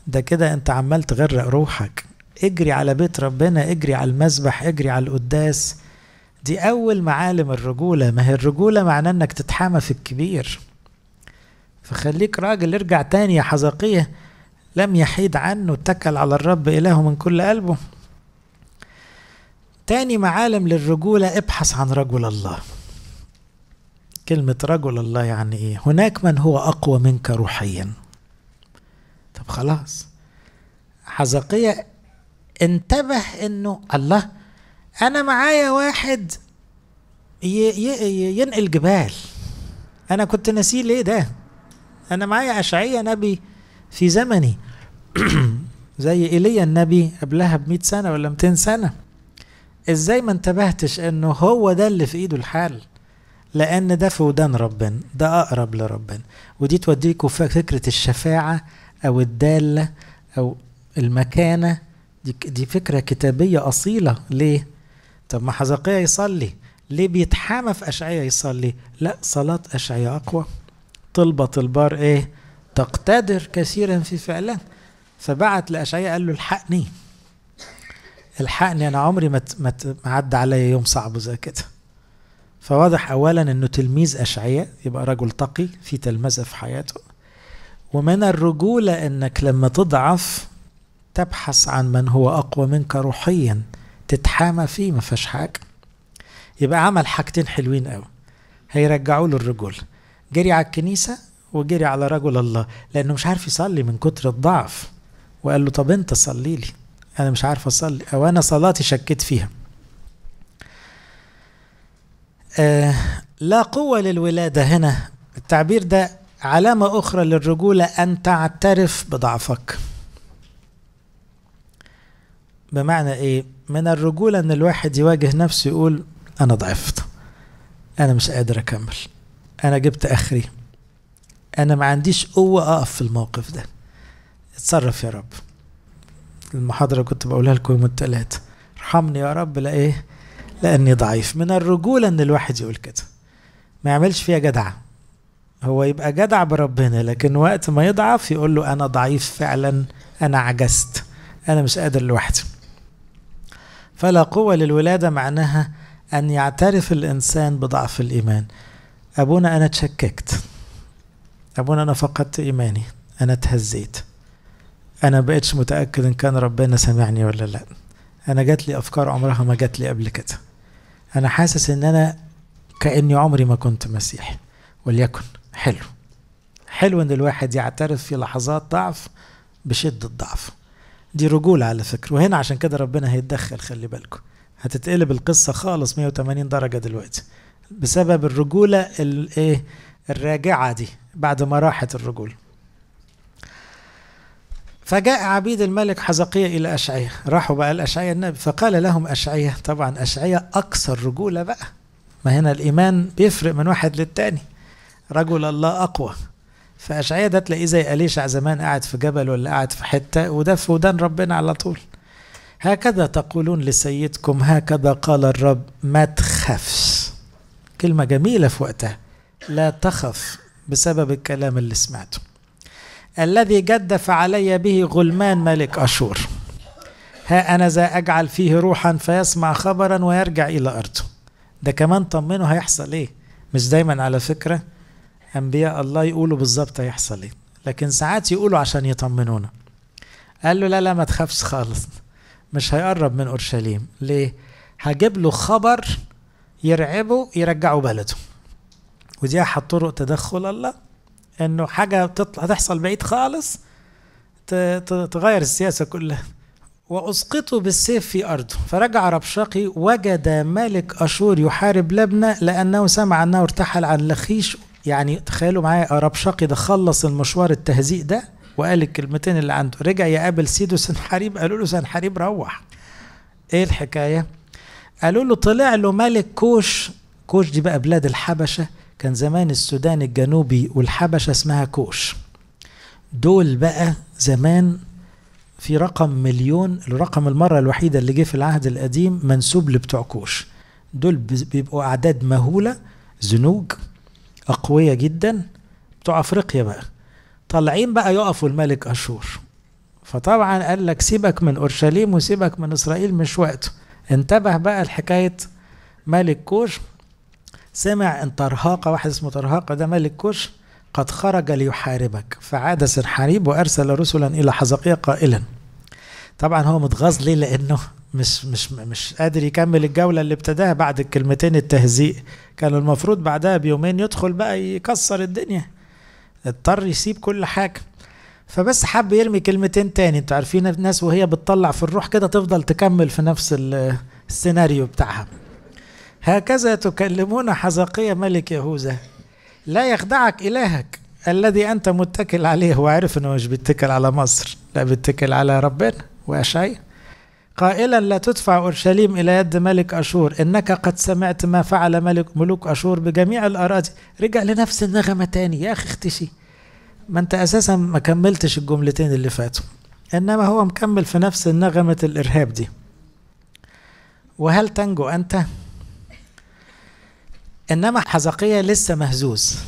ده كده انت عمال تغرق روحك اجري على بيت ربنا اجري على المسبح اجري على القداس دي أول معالم الرجولة ما هي الرجولة معناه إنك تتحامى في الكبير فخليك راجل ارجع تاني يا حزقية لم يحيد عنه اتكل على الرب إلهه من كل قلبه تاني معالم للرجولة ابحث عن رجل الله كلمة رجل الله يعني إيه هناك من هو أقوى منك روحيا طب خلاص حزقية انتبه انه الله انا معايا واحد ينقل جبال انا كنت ناسيه ليه ده انا معايا اشعياء نبي في زمني [clears throat] زي ايليا النبي قبلها ب سنه ولا 200 سنه ازاي ما انتبهتش انه هو ده اللي في ايده الحال لان ده في ودان ربنا ده اقرب لربنا ودي توديكوا فكره الشفاعه او الداله او المكانه دي, دي فكرة كتابية أصيلة ليه؟ طب ما حزقية يصلي ليه بيتحامى في أشعية يصلي؟ لا صلاة أشعية أقوى طلبة البار إيه؟ تقتدر كثيرا في فعلها فبعت لأشعية قال له الحقني الحقني أنا عمري ما مت عدى عليا يوم صعب زي كده فواضح أولا أنه تلميذ أشعية يبقى رجل تقي في تلمذة في حياته ومن الرجولة أنك لما تضعف تبحث عن من هو أقوى منك روحيا تتحامى فيه ما فيش حاجة يبقى عمل حاجتين حلوين قوي هيرجعوا له الرجل جري على الكنيسة وجري على رجل الله لأنه مش عارف يصلي من كتر الضعف وقال له طب أنت صلي لي أنا مش عارف أصلي أو أنا صلاتي شكيت فيها آه لا قوة للولادة هنا التعبير ده علامة أخرى للرجولة أن تعترف بضعفك بمعنى ايه من الرجولة ان الواحد يواجه نفسه يقول انا ضعفت انا مش قادر اكمل انا جبت اخري انا ما عنديش قوة اقف في الموقف ده اتصرف يا رب المحاضرة كنت بقولها لكم يوم التلاتة ارحمني يا رب لايه لاني ضعيف من الرجولة ان الواحد يقول كده ما يعملش فيها جدعة هو يبقى جدع بربنا لكن وقت ما يضعف يقول له انا ضعيف فعلا انا عجزت انا مش قادر لوحدي فلا قوة للولادة معناها أن يعترف الإنسان بضعف الإيمان أبونا أنا تشككت أبونا أنا فقدت إيماني أنا اتهزيت أنا بقيتش متأكد إن كان ربنا سامعني ولا لأ أنا جات لي أفكار عمرها ما جات لي قبل كده أنا حاسس إن أنا كأني عمري ما كنت مسيحي وليكن حلو حلو إن الواحد يعترف في لحظات ضعف بشدة ضعف دي رجولة على فكرة وهنا عشان كده ربنا هيتدخل خلي بالكم هتتقلب القصة خالص 180 درجة دلوقتي بسبب الرجولة الايه الراجعة دي بعد ما راحت الرجولة فجاء عبيد الملك حزقية إلى أشعية راحوا بقى الأشعية النبي فقال لهم أشعية طبعا أشعية أكثر رجولة بقى ما هنا الإيمان بيفرق من واحد للتاني رجل الله أقوى فاشعيا ده تلاقيه زي اليشع زمان قاعد في جبل ولا قاعد في حته وده في ودان ربنا على طول هكذا تقولون لسيدكم هكذا قال الرب ما تخافش كلمه جميله في وقتها لا تخف بسبب الكلام اللي سمعته الذي جدف علي به غلمان ملك اشور ها انا ذا اجعل فيه روحا فيسمع خبرا ويرجع الى ارضه ده كمان طمنه هيحصل ايه مش دايما على فكره انبياء الله يقولوا بالظبط هيحصل ايه لكن ساعات يقولوا عشان يطمنونا قال له لا لا ما تخافش خالص مش هيقرب من اورشليم ليه هجيب له خبر يرعبه يرجعه بلده ودي احد طرق تدخل الله انه حاجه تطلع تحصل بعيد خالص تغير السياسه كلها وأسقطوا بالسيف في أرضه فرجع ربشاقي وجد ملك أشور يحارب لبنى لأنه سمع أنه ارتحل عن لخيش يعني تخيلوا معايا ربشاقي ده خلص المشوار التهزيء ده وقال الكلمتين اللي عنده رجع يقابل سيده سنحريب قالوا له سنحريب روح ايه الحكايه قالوا له طلع له ملك كوش كوش دي بقى بلاد الحبشه كان زمان السودان الجنوبي والحبشه اسمها كوش دول بقى زمان في رقم مليون الرقم المرة الوحيدة اللي جه في العهد القديم منسوب لبتوع كوش دول بيبقوا أعداد مهولة زنوج اقوياء جدا بتوع افريقيا بقى طالعين بقى يقفوا الملك اشور فطبعا قال لك سيبك من اورشليم وسيبك من اسرائيل مش وقته انتبه بقى لحكايه ملك كوش سمع ان طرهاقه واحد اسمه طرهاقه ده ملك كوش قد خرج ليحاربك فعاد سرحاريب وارسل رسلا الى حزقيا قائلا طبعا هو متغاظ ليه لانه مش مش مش قادر يكمل الجوله اللي ابتداها بعد الكلمتين التهزيء كان المفروض بعدها بيومين يدخل بقى يكسر الدنيا اضطر يسيب كل حاجه فبس حب يرمي كلمتين تاني انتوا عارفين الناس وهي بتطلع في الروح كده تفضل تكمل في نفس السيناريو بتاعها هكذا تكلمون حزقية ملك يهوذا لا يخدعك إلهك الذي أنت متكل عليه هو عارف أنه مش بيتكل على مصر لا بيتكل على ربنا وشيء قائلا لا تدفع أورشليم إلى يد ملك أشور إنك قد سمعت ما فعل ملك ملوك أشور بجميع الأراضي رجع لنفس النغمة تاني يا أخي اختشي ما أنت أساسا ما كملتش الجملتين اللي فاتوا إنما هو مكمل في نفس النغمة الإرهاب دي وهل تنجو أنت؟ إنما حزقية لسه مهزوز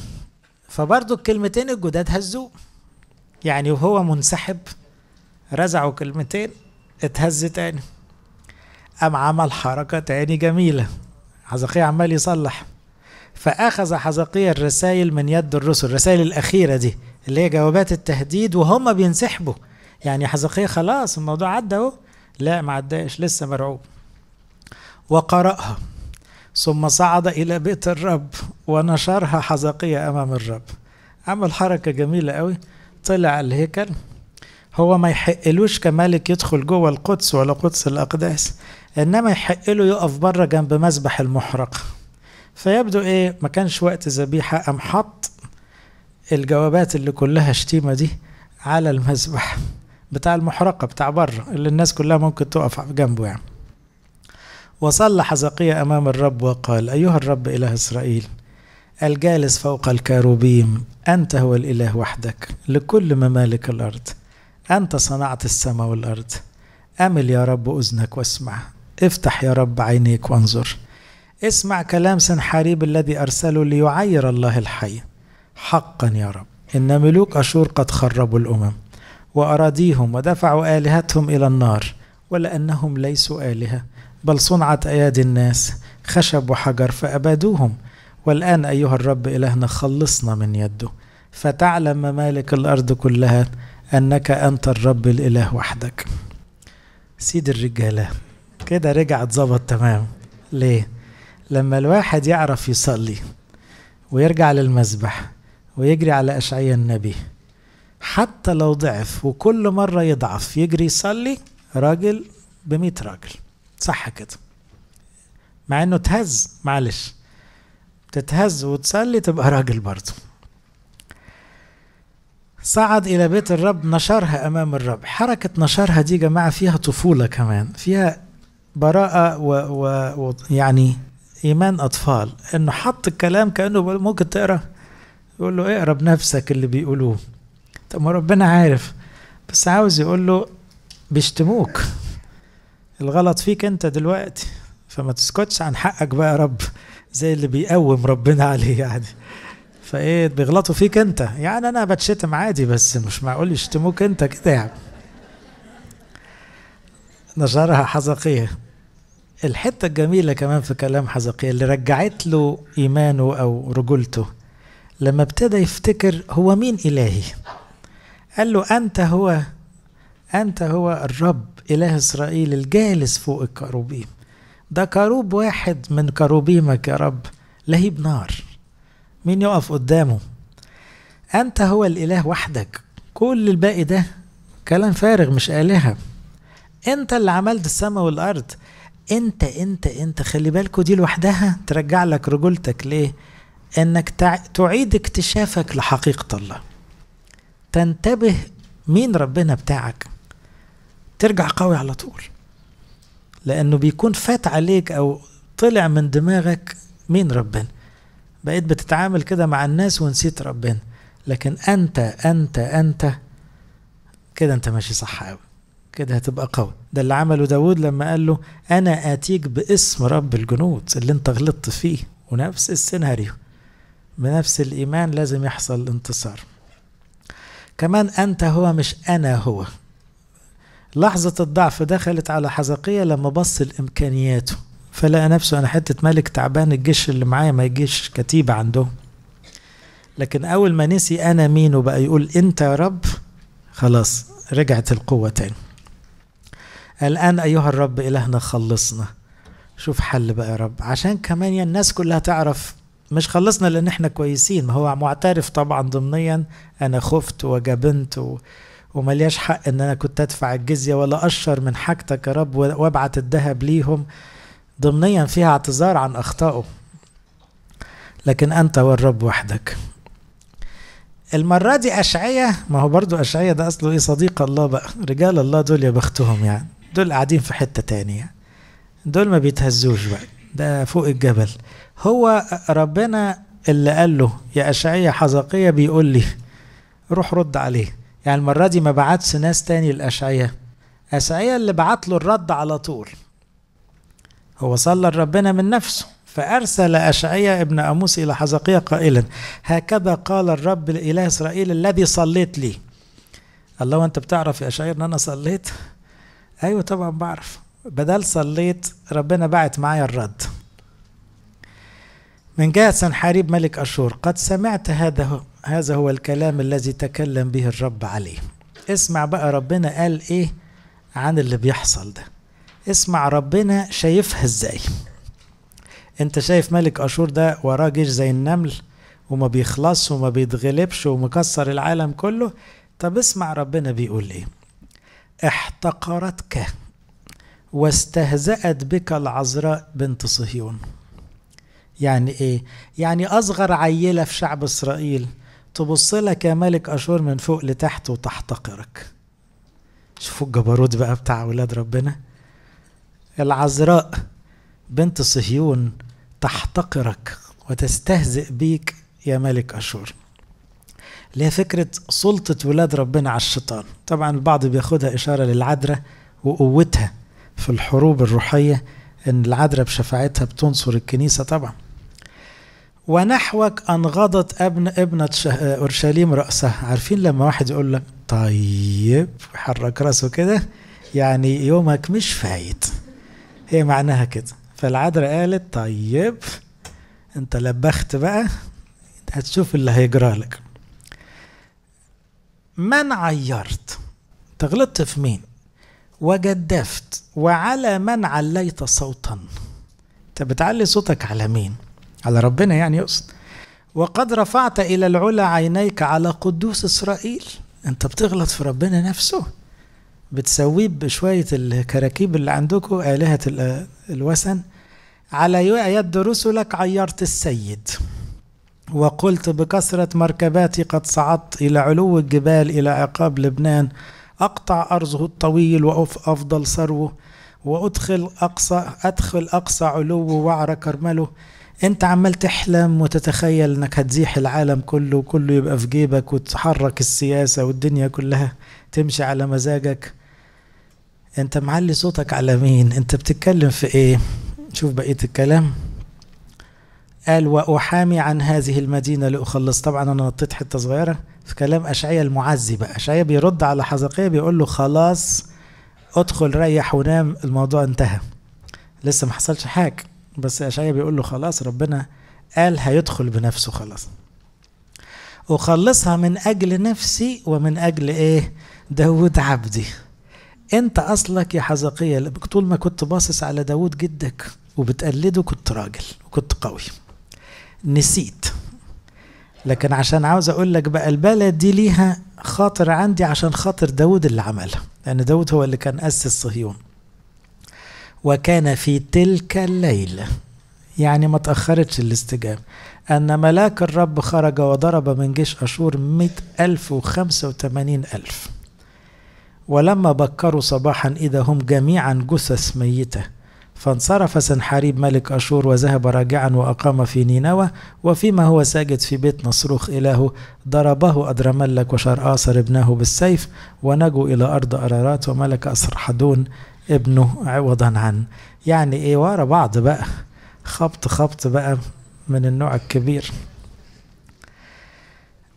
فبرضه الكلمتين الجداد هزوه يعني وهو منسحب رزعوا كلمتين اتهز تاني قام عمل حركة تاني جميلة حزقية عمال يصلح فأخذ حزقية الرسائل من يد الرسل الرسائل الأخيرة دي اللي هي جوابات التهديد وهم بينسحبوا يعني حزقية خلاص الموضوع عدى اهو لا ما عداش لسه مرعوب وقرأها ثم صعد إلى بيت الرب ونشرها حزقية أمام الرب عمل حركة جميلة قوي طلع الهيكل هو ما يحقلوش كملك يدخل جوه القدس ولا قدس الأقداس إنما يحقله يقف بره جنب مسبح المحرق فيبدو إيه ما كانش وقت ذبيحة قام حط الجوابات اللي كلها شتيمة دي على المسبح بتاع المحرقة بتاع بره اللي الناس كلها ممكن تقف جنبه يعني وصلى حزقية أمام الرب وقال أيها الرب إله إسرائيل الجالس فوق الكاروبيم أنت هو الإله وحدك لكل ممالك الأرض أنت صنعت السماء والأرض أمل يا رب أذنك واسمع افتح يا رب عينيك وانظر اسمع كلام سنحاريب الذي أرسله ليعير الله الحي حقا يا رب إن ملوك أشور قد خربوا الأمم وأراضيهم ودفعوا آلهتهم إلى النار ولأنهم ليسوا آلهة بل صنعت أيادي الناس خشب وحجر فأبادوهم والآن أيها الرب إلهنا خلصنا من يده فتعلم ممالك الأرض كلها أنك أنت الرب الإله وحدك سيد الرجالة كده رجع اتظبط تمام ليه؟ لما الواحد يعرف يصلي ويرجع للمسبح ويجري على أشعية النبي حتى لو ضعف وكل مرة يضعف يجري يصلي راجل بميت راجل صح كده مع انه اتهز معلش تتهز وتصلي تبقى راجل برضه صعد إلى بيت الرب نشرها أمام الرب حركة نشرها دي جماعة فيها طفولة كمان فيها براءة ويعني و... و... يعني إيمان أطفال إنه حط الكلام كأنه ممكن تقرأ يقول له اقرأ بنفسك اللي بيقولوه طب ما ربنا عارف بس عاوز يقول له بيشتموك الغلط فيك أنت دلوقتي فما تسكتش عن حقك بقى يا رب زي اللي بيقوم ربنا عليه يعني فايه بيغلطوا فيك انت يعني انا بتشتم عادي بس مش معقول يشتموك انت كده يعني نشرها حزقيه الحته الجميله كمان في كلام حزقيه اللي رجعت له ايمانه او رجولته لما ابتدى يفتكر هو مين الهي قال له انت هو انت هو الرب اله اسرائيل الجالس فوق الكروبيم ده كروب واحد من كروبيمك يا رب لهيب نار مين يقف قدامه أنت هو الإله وحدك كل الباقي ده كلام فارغ مش آلهة أنت اللي عملت السماء والأرض أنت أنت أنت خلي بالكوا دي لوحدها ترجع لك رجولتك ليه؟ أنك تعيد اكتشافك لحقيقة الله تنتبه مين ربنا بتاعك ترجع قوي على طول لأنه بيكون فات عليك أو طلع من دماغك مين ربنا بقيت بتتعامل كده مع الناس ونسيت ربنا لكن انت انت انت كده انت ماشي صح قوي كده هتبقى قوي ده اللي عمله داود لما قال له انا اتيك باسم رب الجنود اللي انت غلطت فيه ونفس السيناريو بنفس الايمان لازم يحصل انتصار كمان انت هو مش انا هو لحظة الضعف دخلت على حزقية لما بص لإمكانياته فلقى نفسه انا حته ملك تعبان الجيش اللي معايا ما يجيش كتيبه عندهم لكن اول ما نسي انا مين وبقى يقول انت يا رب خلاص رجعت القوه تاني الان ايها الرب الهنا خلصنا شوف حل بقى يا رب عشان كمان يا الناس كلها تعرف مش خلصنا لان احنا كويسين ما هو معترف طبعا ضمنيا انا خفت وجبنت و... وملياش حق ان انا كنت ادفع الجزيه ولا اشر من حاجتك يا رب وابعت الذهب ليهم ضمنيا فيها اعتذار عن أخطائه لكن أنت والرب وحدك المرة دي أشعية ما هو برضو أشعية ده أصله إيه صديق الله بقى رجال الله دول يا بختهم يعني دول قاعدين في حتة تانية دول ما بيتهزوش بقى ده فوق الجبل هو ربنا اللي قال له يا أشعية حزقية بيقول لي روح رد عليه يعني المرة دي ما بعتش ناس تاني لأشعية أشعية اللي بعت له الرد على طول هو صلى لربنا من نفسه فأرسل أشعية ابن أموس إلى حزقية قائلا هكذا قال الرب لإله إسرائيل الذي صليت لي الله وانت بتعرف يا أشعية أن أنا صليت أيوة طبعا بعرف بدل صليت ربنا بعت معايا الرد من جهة سنحاريب ملك أشور قد سمعت هذا هو, هذا هو الكلام الذي تكلم به الرب عليه اسمع بقى ربنا قال إيه عن اللي بيحصل ده اسمع ربنا شايفها ازاي انت شايف ملك اشور ده وراه جيش زي النمل وما بيخلصش وما بيتغلبش ومكسر العالم كله طب اسمع ربنا بيقول ايه احتقرتك واستهزأت بك العذراء بنت صهيون يعني ايه يعني اصغر عيلة في شعب اسرائيل تبص لك يا ملك اشور من فوق لتحت وتحتقرك شوفوا الجبروت بقى بتاع ولاد ربنا العذراء بنت صهيون تحتقرك وتستهزئ بيك يا ملك أشور اللي هي فكرة سلطة ولاد ربنا على الشيطان طبعا البعض بياخدها إشارة للعذراء وقوتها في الحروب الروحية إن العذراء بشفاعتها بتنصر الكنيسة طبعا ونحوك أنغضت ابن ابنة أورشليم رأسها عارفين لما واحد يقول لك طيب حرك رأسه كده يعني يومك مش فايت هي معناها كده فالعذراء قالت طيب انت لبخت بقى هتشوف اللي هيجرى لك من عيرت تغلطت في مين وجدفت وعلى من عليت صوتا انت بتعلي صوتك على مين على ربنا يعني يقصد وقد رفعت الى العلا عينيك على قدوس اسرائيل انت بتغلط في ربنا نفسه بتسويه بشوية الكراكيب اللي عندكم آلهة الوثن على يد رسلك عيرت السيد وقلت بكثرة مركباتي قد صعدت إلى علو الجبال إلى عقاب لبنان أقطع أرضه الطويل وأف أفضل ثروه وأدخل أقصى أدخل أقصى علوه وعرى كرمله أنت عمال تحلم وتتخيل إنك هتزيح العالم كله وكله يبقى في جيبك وتحرك السياسة والدنيا كلها تمشي على مزاجك انت معلي صوتك على مين انت بتتكلم في ايه شوف بقيه الكلام قال واحامي عن هذه المدينه لاخلص طبعا انا نطيت حته صغيره في كلام أشعية المعزي بقى بيرد على حزقية بيقول له خلاص ادخل ريح ونام الموضوع انتهى لسه ما حصلش حاجه بس أشعية بيقول له خلاص ربنا قال هيدخل بنفسه خلاص اخلصها من اجل نفسي ومن اجل ايه داود عبدي انت اصلك يا حزقية طول ما كنت باصص على داود جدك وبتقلده كنت راجل وكنت قوي نسيت لكن عشان عاوز اقول لك بقى البلد دي ليها خاطر عندي عشان خاطر داود اللي عملها لان داود هو اللي كان اسس صهيون وكان في تلك الليله يعني ما تأخرتش الاستجابة أن ملاك الرب خرج وضرب من جيش أشور مئة ألف وخمسة وثمانين ألف ولما بكروا صباحا إذا هم جميعا جثث ميتة فانصرف سنحاريب ملك أشور وذهب راجعا وأقام في نينوى وفيما هو ساجد في بيت نصروخ إله ضربه أدرملك وشرآصر ابنه بالسيف ونجوا إلى أرض أرارات وملك أسرحدون ابنه عوضا عنه يعني إيه ورا بعض بقى خبط خبط بقى من النوع الكبير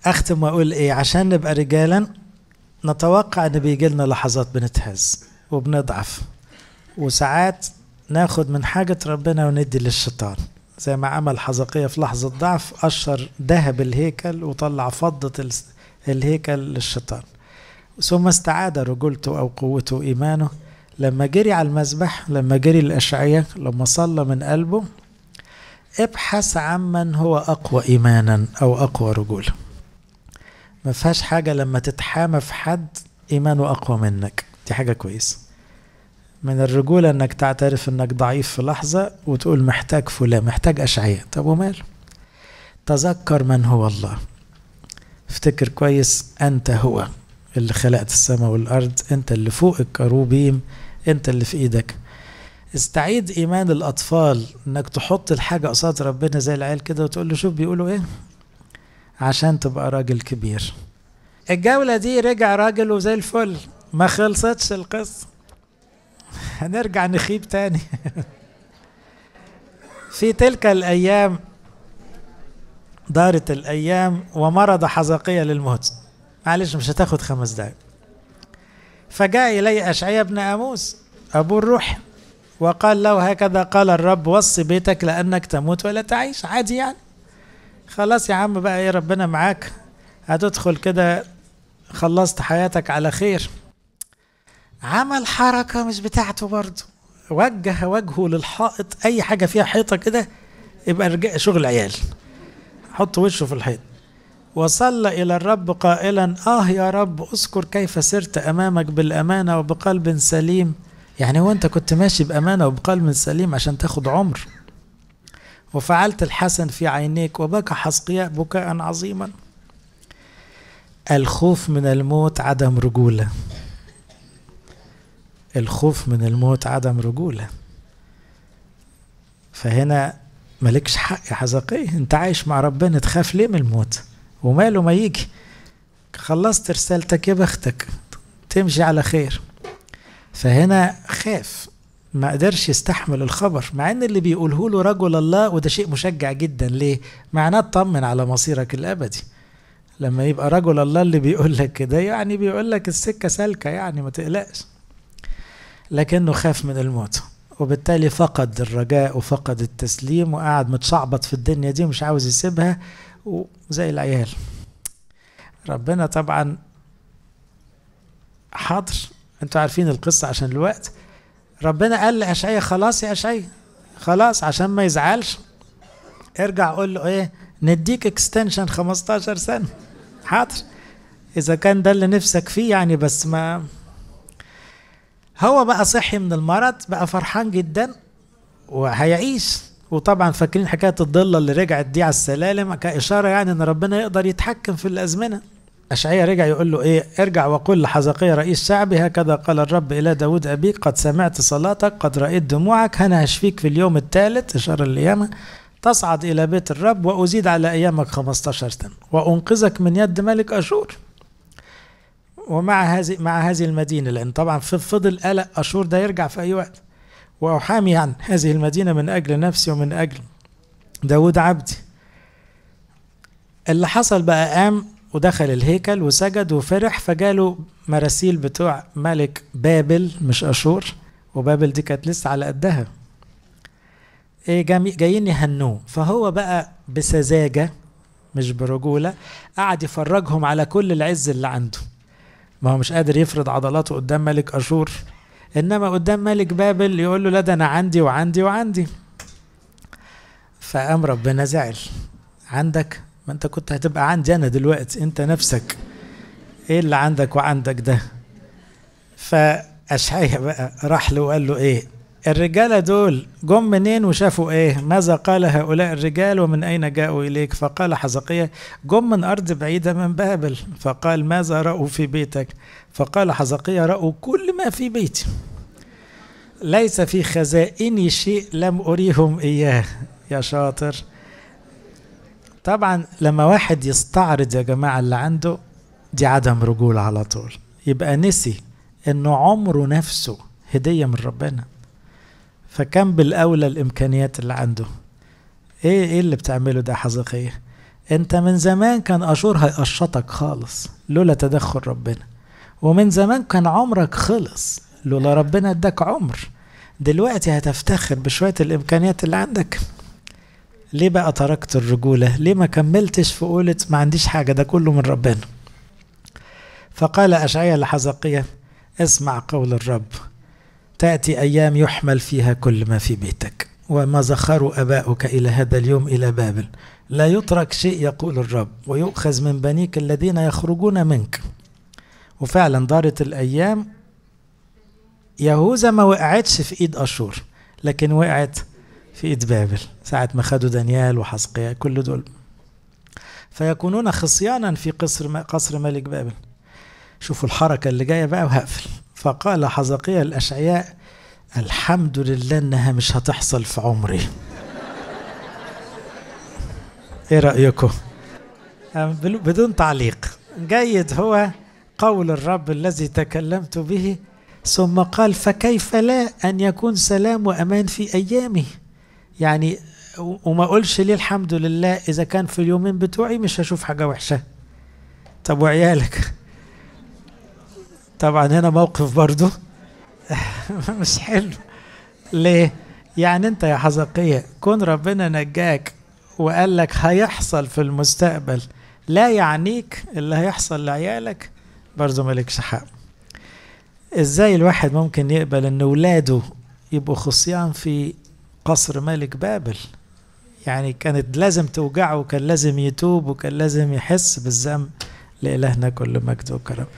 أختم وأقول إيه عشان نبقى رجالا نتوقع ان بيجي لنا لحظات بنتهز وبنضعف وساعات ناخد من حاجة ربنا وندي للشيطان زي ما عمل حزقية في لحظة ضعف قشر ذهب الهيكل وطلع فضة الهيكل للشيطان ثم استعاد رجولته أو قوته وإيمانه لما جري على المذبح لما جري الأشعية لما صلى من قلبه ابحث عمن هو أقوى إيمانا أو أقوى رجوله ما فيهاش حاجه لما تتحامى في حد ايمانه اقوى منك دي حاجه كويسه من الرجوله انك تعترف انك ضعيف في لحظه وتقول محتاج فلان محتاج اشعياء طب ومال تذكر من هو الله افتكر كويس انت هو اللي خلقت السماء والارض انت اللي فوق الكروبيم انت اللي في ايدك استعيد ايمان الاطفال انك تحط الحاجه قصاد ربنا زي العيال كده وتقول له شوف بيقولوا ايه عشان تبقى راجل كبير الجولة دي رجع راجل وزي الفل ما خلصتش القصة هنرجع نخيب تاني [laughs] في تلك الأيام دارت الأيام ومرض حزقية للموت معلش مش هتاخد خمس دقايق فجاء إلي أشعيا بن أموس أبو الروح وقال له هكذا قال الرب وصي بيتك لأنك تموت ولا تعيش عادي يعني خلاص يا عم بقى ايه ربنا معاك هتدخل كده خلصت حياتك على خير عمل حركة مش بتاعته برضه وجه وجهه للحائط أي حاجة فيها حيطة كده يبقى رجع شغل عيال حط وشه في الحيط وصلى إلى الرب قائلا آه يا رب أذكر كيف سرت أمامك بالأمانة وبقلب سليم يعني هو أنت كنت ماشي بأمانة وبقلب سليم عشان تاخد عمر وفعلت الحسن في عينيك وبكى حسقياء بكاء عظيما الخوف من الموت عدم رجولة الخوف من الموت عدم رجولة فهنا مالكش حق يا حزقية انت عايش مع ربنا تخاف ليه من الموت وماله ما يجي خلصت رسالتك يا بختك تمشي على خير فهنا خاف ما قدرش يستحمل الخبر مع ان اللي بيقوله له رجل الله وده شيء مشجع جدا ليه معناه اطمن على مصيرك الابدي لما يبقى رجل الله اللي بيقول لك كده يعني بيقول لك السكه سالكه يعني ما تقلقش لكنه خاف من الموت وبالتالي فقد الرجاء وفقد التسليم وقعد متشعبط في الدنيا دي ومش عاوز يسيبها وزي العيال ربنا طبعا حاضر انتوا عارفين القصه عشان الوقت ربنا قال لأشعية خلاص يا أشعية خلاص عشان ما يزعلش ارجع قول له ايه نديك اكستنشن 15 سنة حاضر إذا كان ده اللي نفسك فيه يعني بس ما هو بقى صحي من المرض بقى فرحان جدا وهيعيش وطبعا فاكرين حكايه الضله اللي رجعت دي على السلالم كاشاره يعني ان ربنا يقدر يتحكم في الازمنه أشعية رجع يقول له إيه ارجع وقل لحزقية رئيس شعبي هكذا قال الرب إلى داود أبيك قد سمعت صلاتك قد رأيت دموعك أنا هشفيك في اليوم الثالث إشارة للقيامة تصعد إلى بيت الرب وأزيد على أيامك 15 سنة وأنقذك من يد ملك أشور ومع هذه مع هذه المدينة لأن طبعا في فضل قلق أشور ده يرجع في أي وقت وأحامي عن هذه المدينة من أجل نفسي ومن أجل داود عبدي اللي حصل بقى قام ودخل الهيكل وسجد وفرح فجاله مراسيل بتوع ملك بابل مش أشور وبابل دي كانت لسه على قدها إيه جايين يهنوه فهو بقى بسذاجة مش برجولة قعد يفرجهم على كل العز اللي عنده ما هو مش قادر يفرض عضلاته قدام ملك أشور إنما قدام ملك بابل يقول له لا ده أنا عندي وعندي وعندي فقام ربنا زعل عندك ما انت كنت هتبقى عندي انا دلوقتي انت نفسك ايه اللي عندك وعندك ده فاشعيا بقى راح له وقال له ايه الرجاله دول جم منين وشافوا ايه ماذا قال هؤلاء الرجال ومن اين جاءوا اليك فقال حزقية جم من ارض بعيده من بابل فقال ماذا راوا في بيتك فقال حزقية راوا كل ما في بيتي ليس في خزائني شيء لم اريهم اياه يا شاطر طبعا لما واحد يستعرض يا جماعة اللي عنده دي عدم رجولة على طول يبقى نسي انه عمره نفسه هدية من ربنا فكان بالأولى الإمكانيات اللي عنده ايه ايه اللي بتعمله ده حزقية انت من زمان كان أشور هيقشطك خالص لولا تدخل ربنا ومن زمان كان عمرك خلص لولا ربنا اداك عمر دلوقتي هتفتخر بشوية الإمكانيات اللي عندك ليه بقى تركت الرجولة ليه ما كملتش في قولة ما عنديش حاجة ده كله من ربنا فقال أشعية لحزقية اسمع قول الرب تأتي أيام يحمل فيها كل ما في بيتك وما زخروا أباؤك إلى هذا اليوم إلى بابل لا يترك شيء يقول الرب ويؤخذ من بنيك الذين يخرجون منك وفعلا دارت الأيام يهوذا ما وقعتش في إيد أشور لكن وقعت في إيد بابل ساعة ما خدوا دانيال وحسقيا كل دول فيكونون خصيانا في قصر قصر ملك بابل شوفوا الحركة اللي جاية بقى وهقفل فقال حزقيا الأشعياء الحمد لله إنها مش هتحصل في عمري إيه رأيكم بدون تعليق جيد هو قول الرب الذي تكلمت به ثم قال فكيف لا أن يكون سلام وأمان في أيامه يعني وما اقولش ليه الحمد لله اذا كان في اليومين بتوعي مش هشوف حاجه وحشه طب وعيالك طبعا هنا موقف برضو [laughs] مش حلو ليه يعني انت يا حزقية كون ربنا نجاك وقال لك هيحصل في المستقبل لا يعنيك اللي هيحصل لعيالك برضو مالكش حق ازاي الواحد ممكن يقبل ان ولاده يبقوا خصيان في قصر ملك بابل يعني كانت لازم توجعه وكان لازم يتوب وكان لازم يحس بالذنب لإلهنا كل مجد وكرم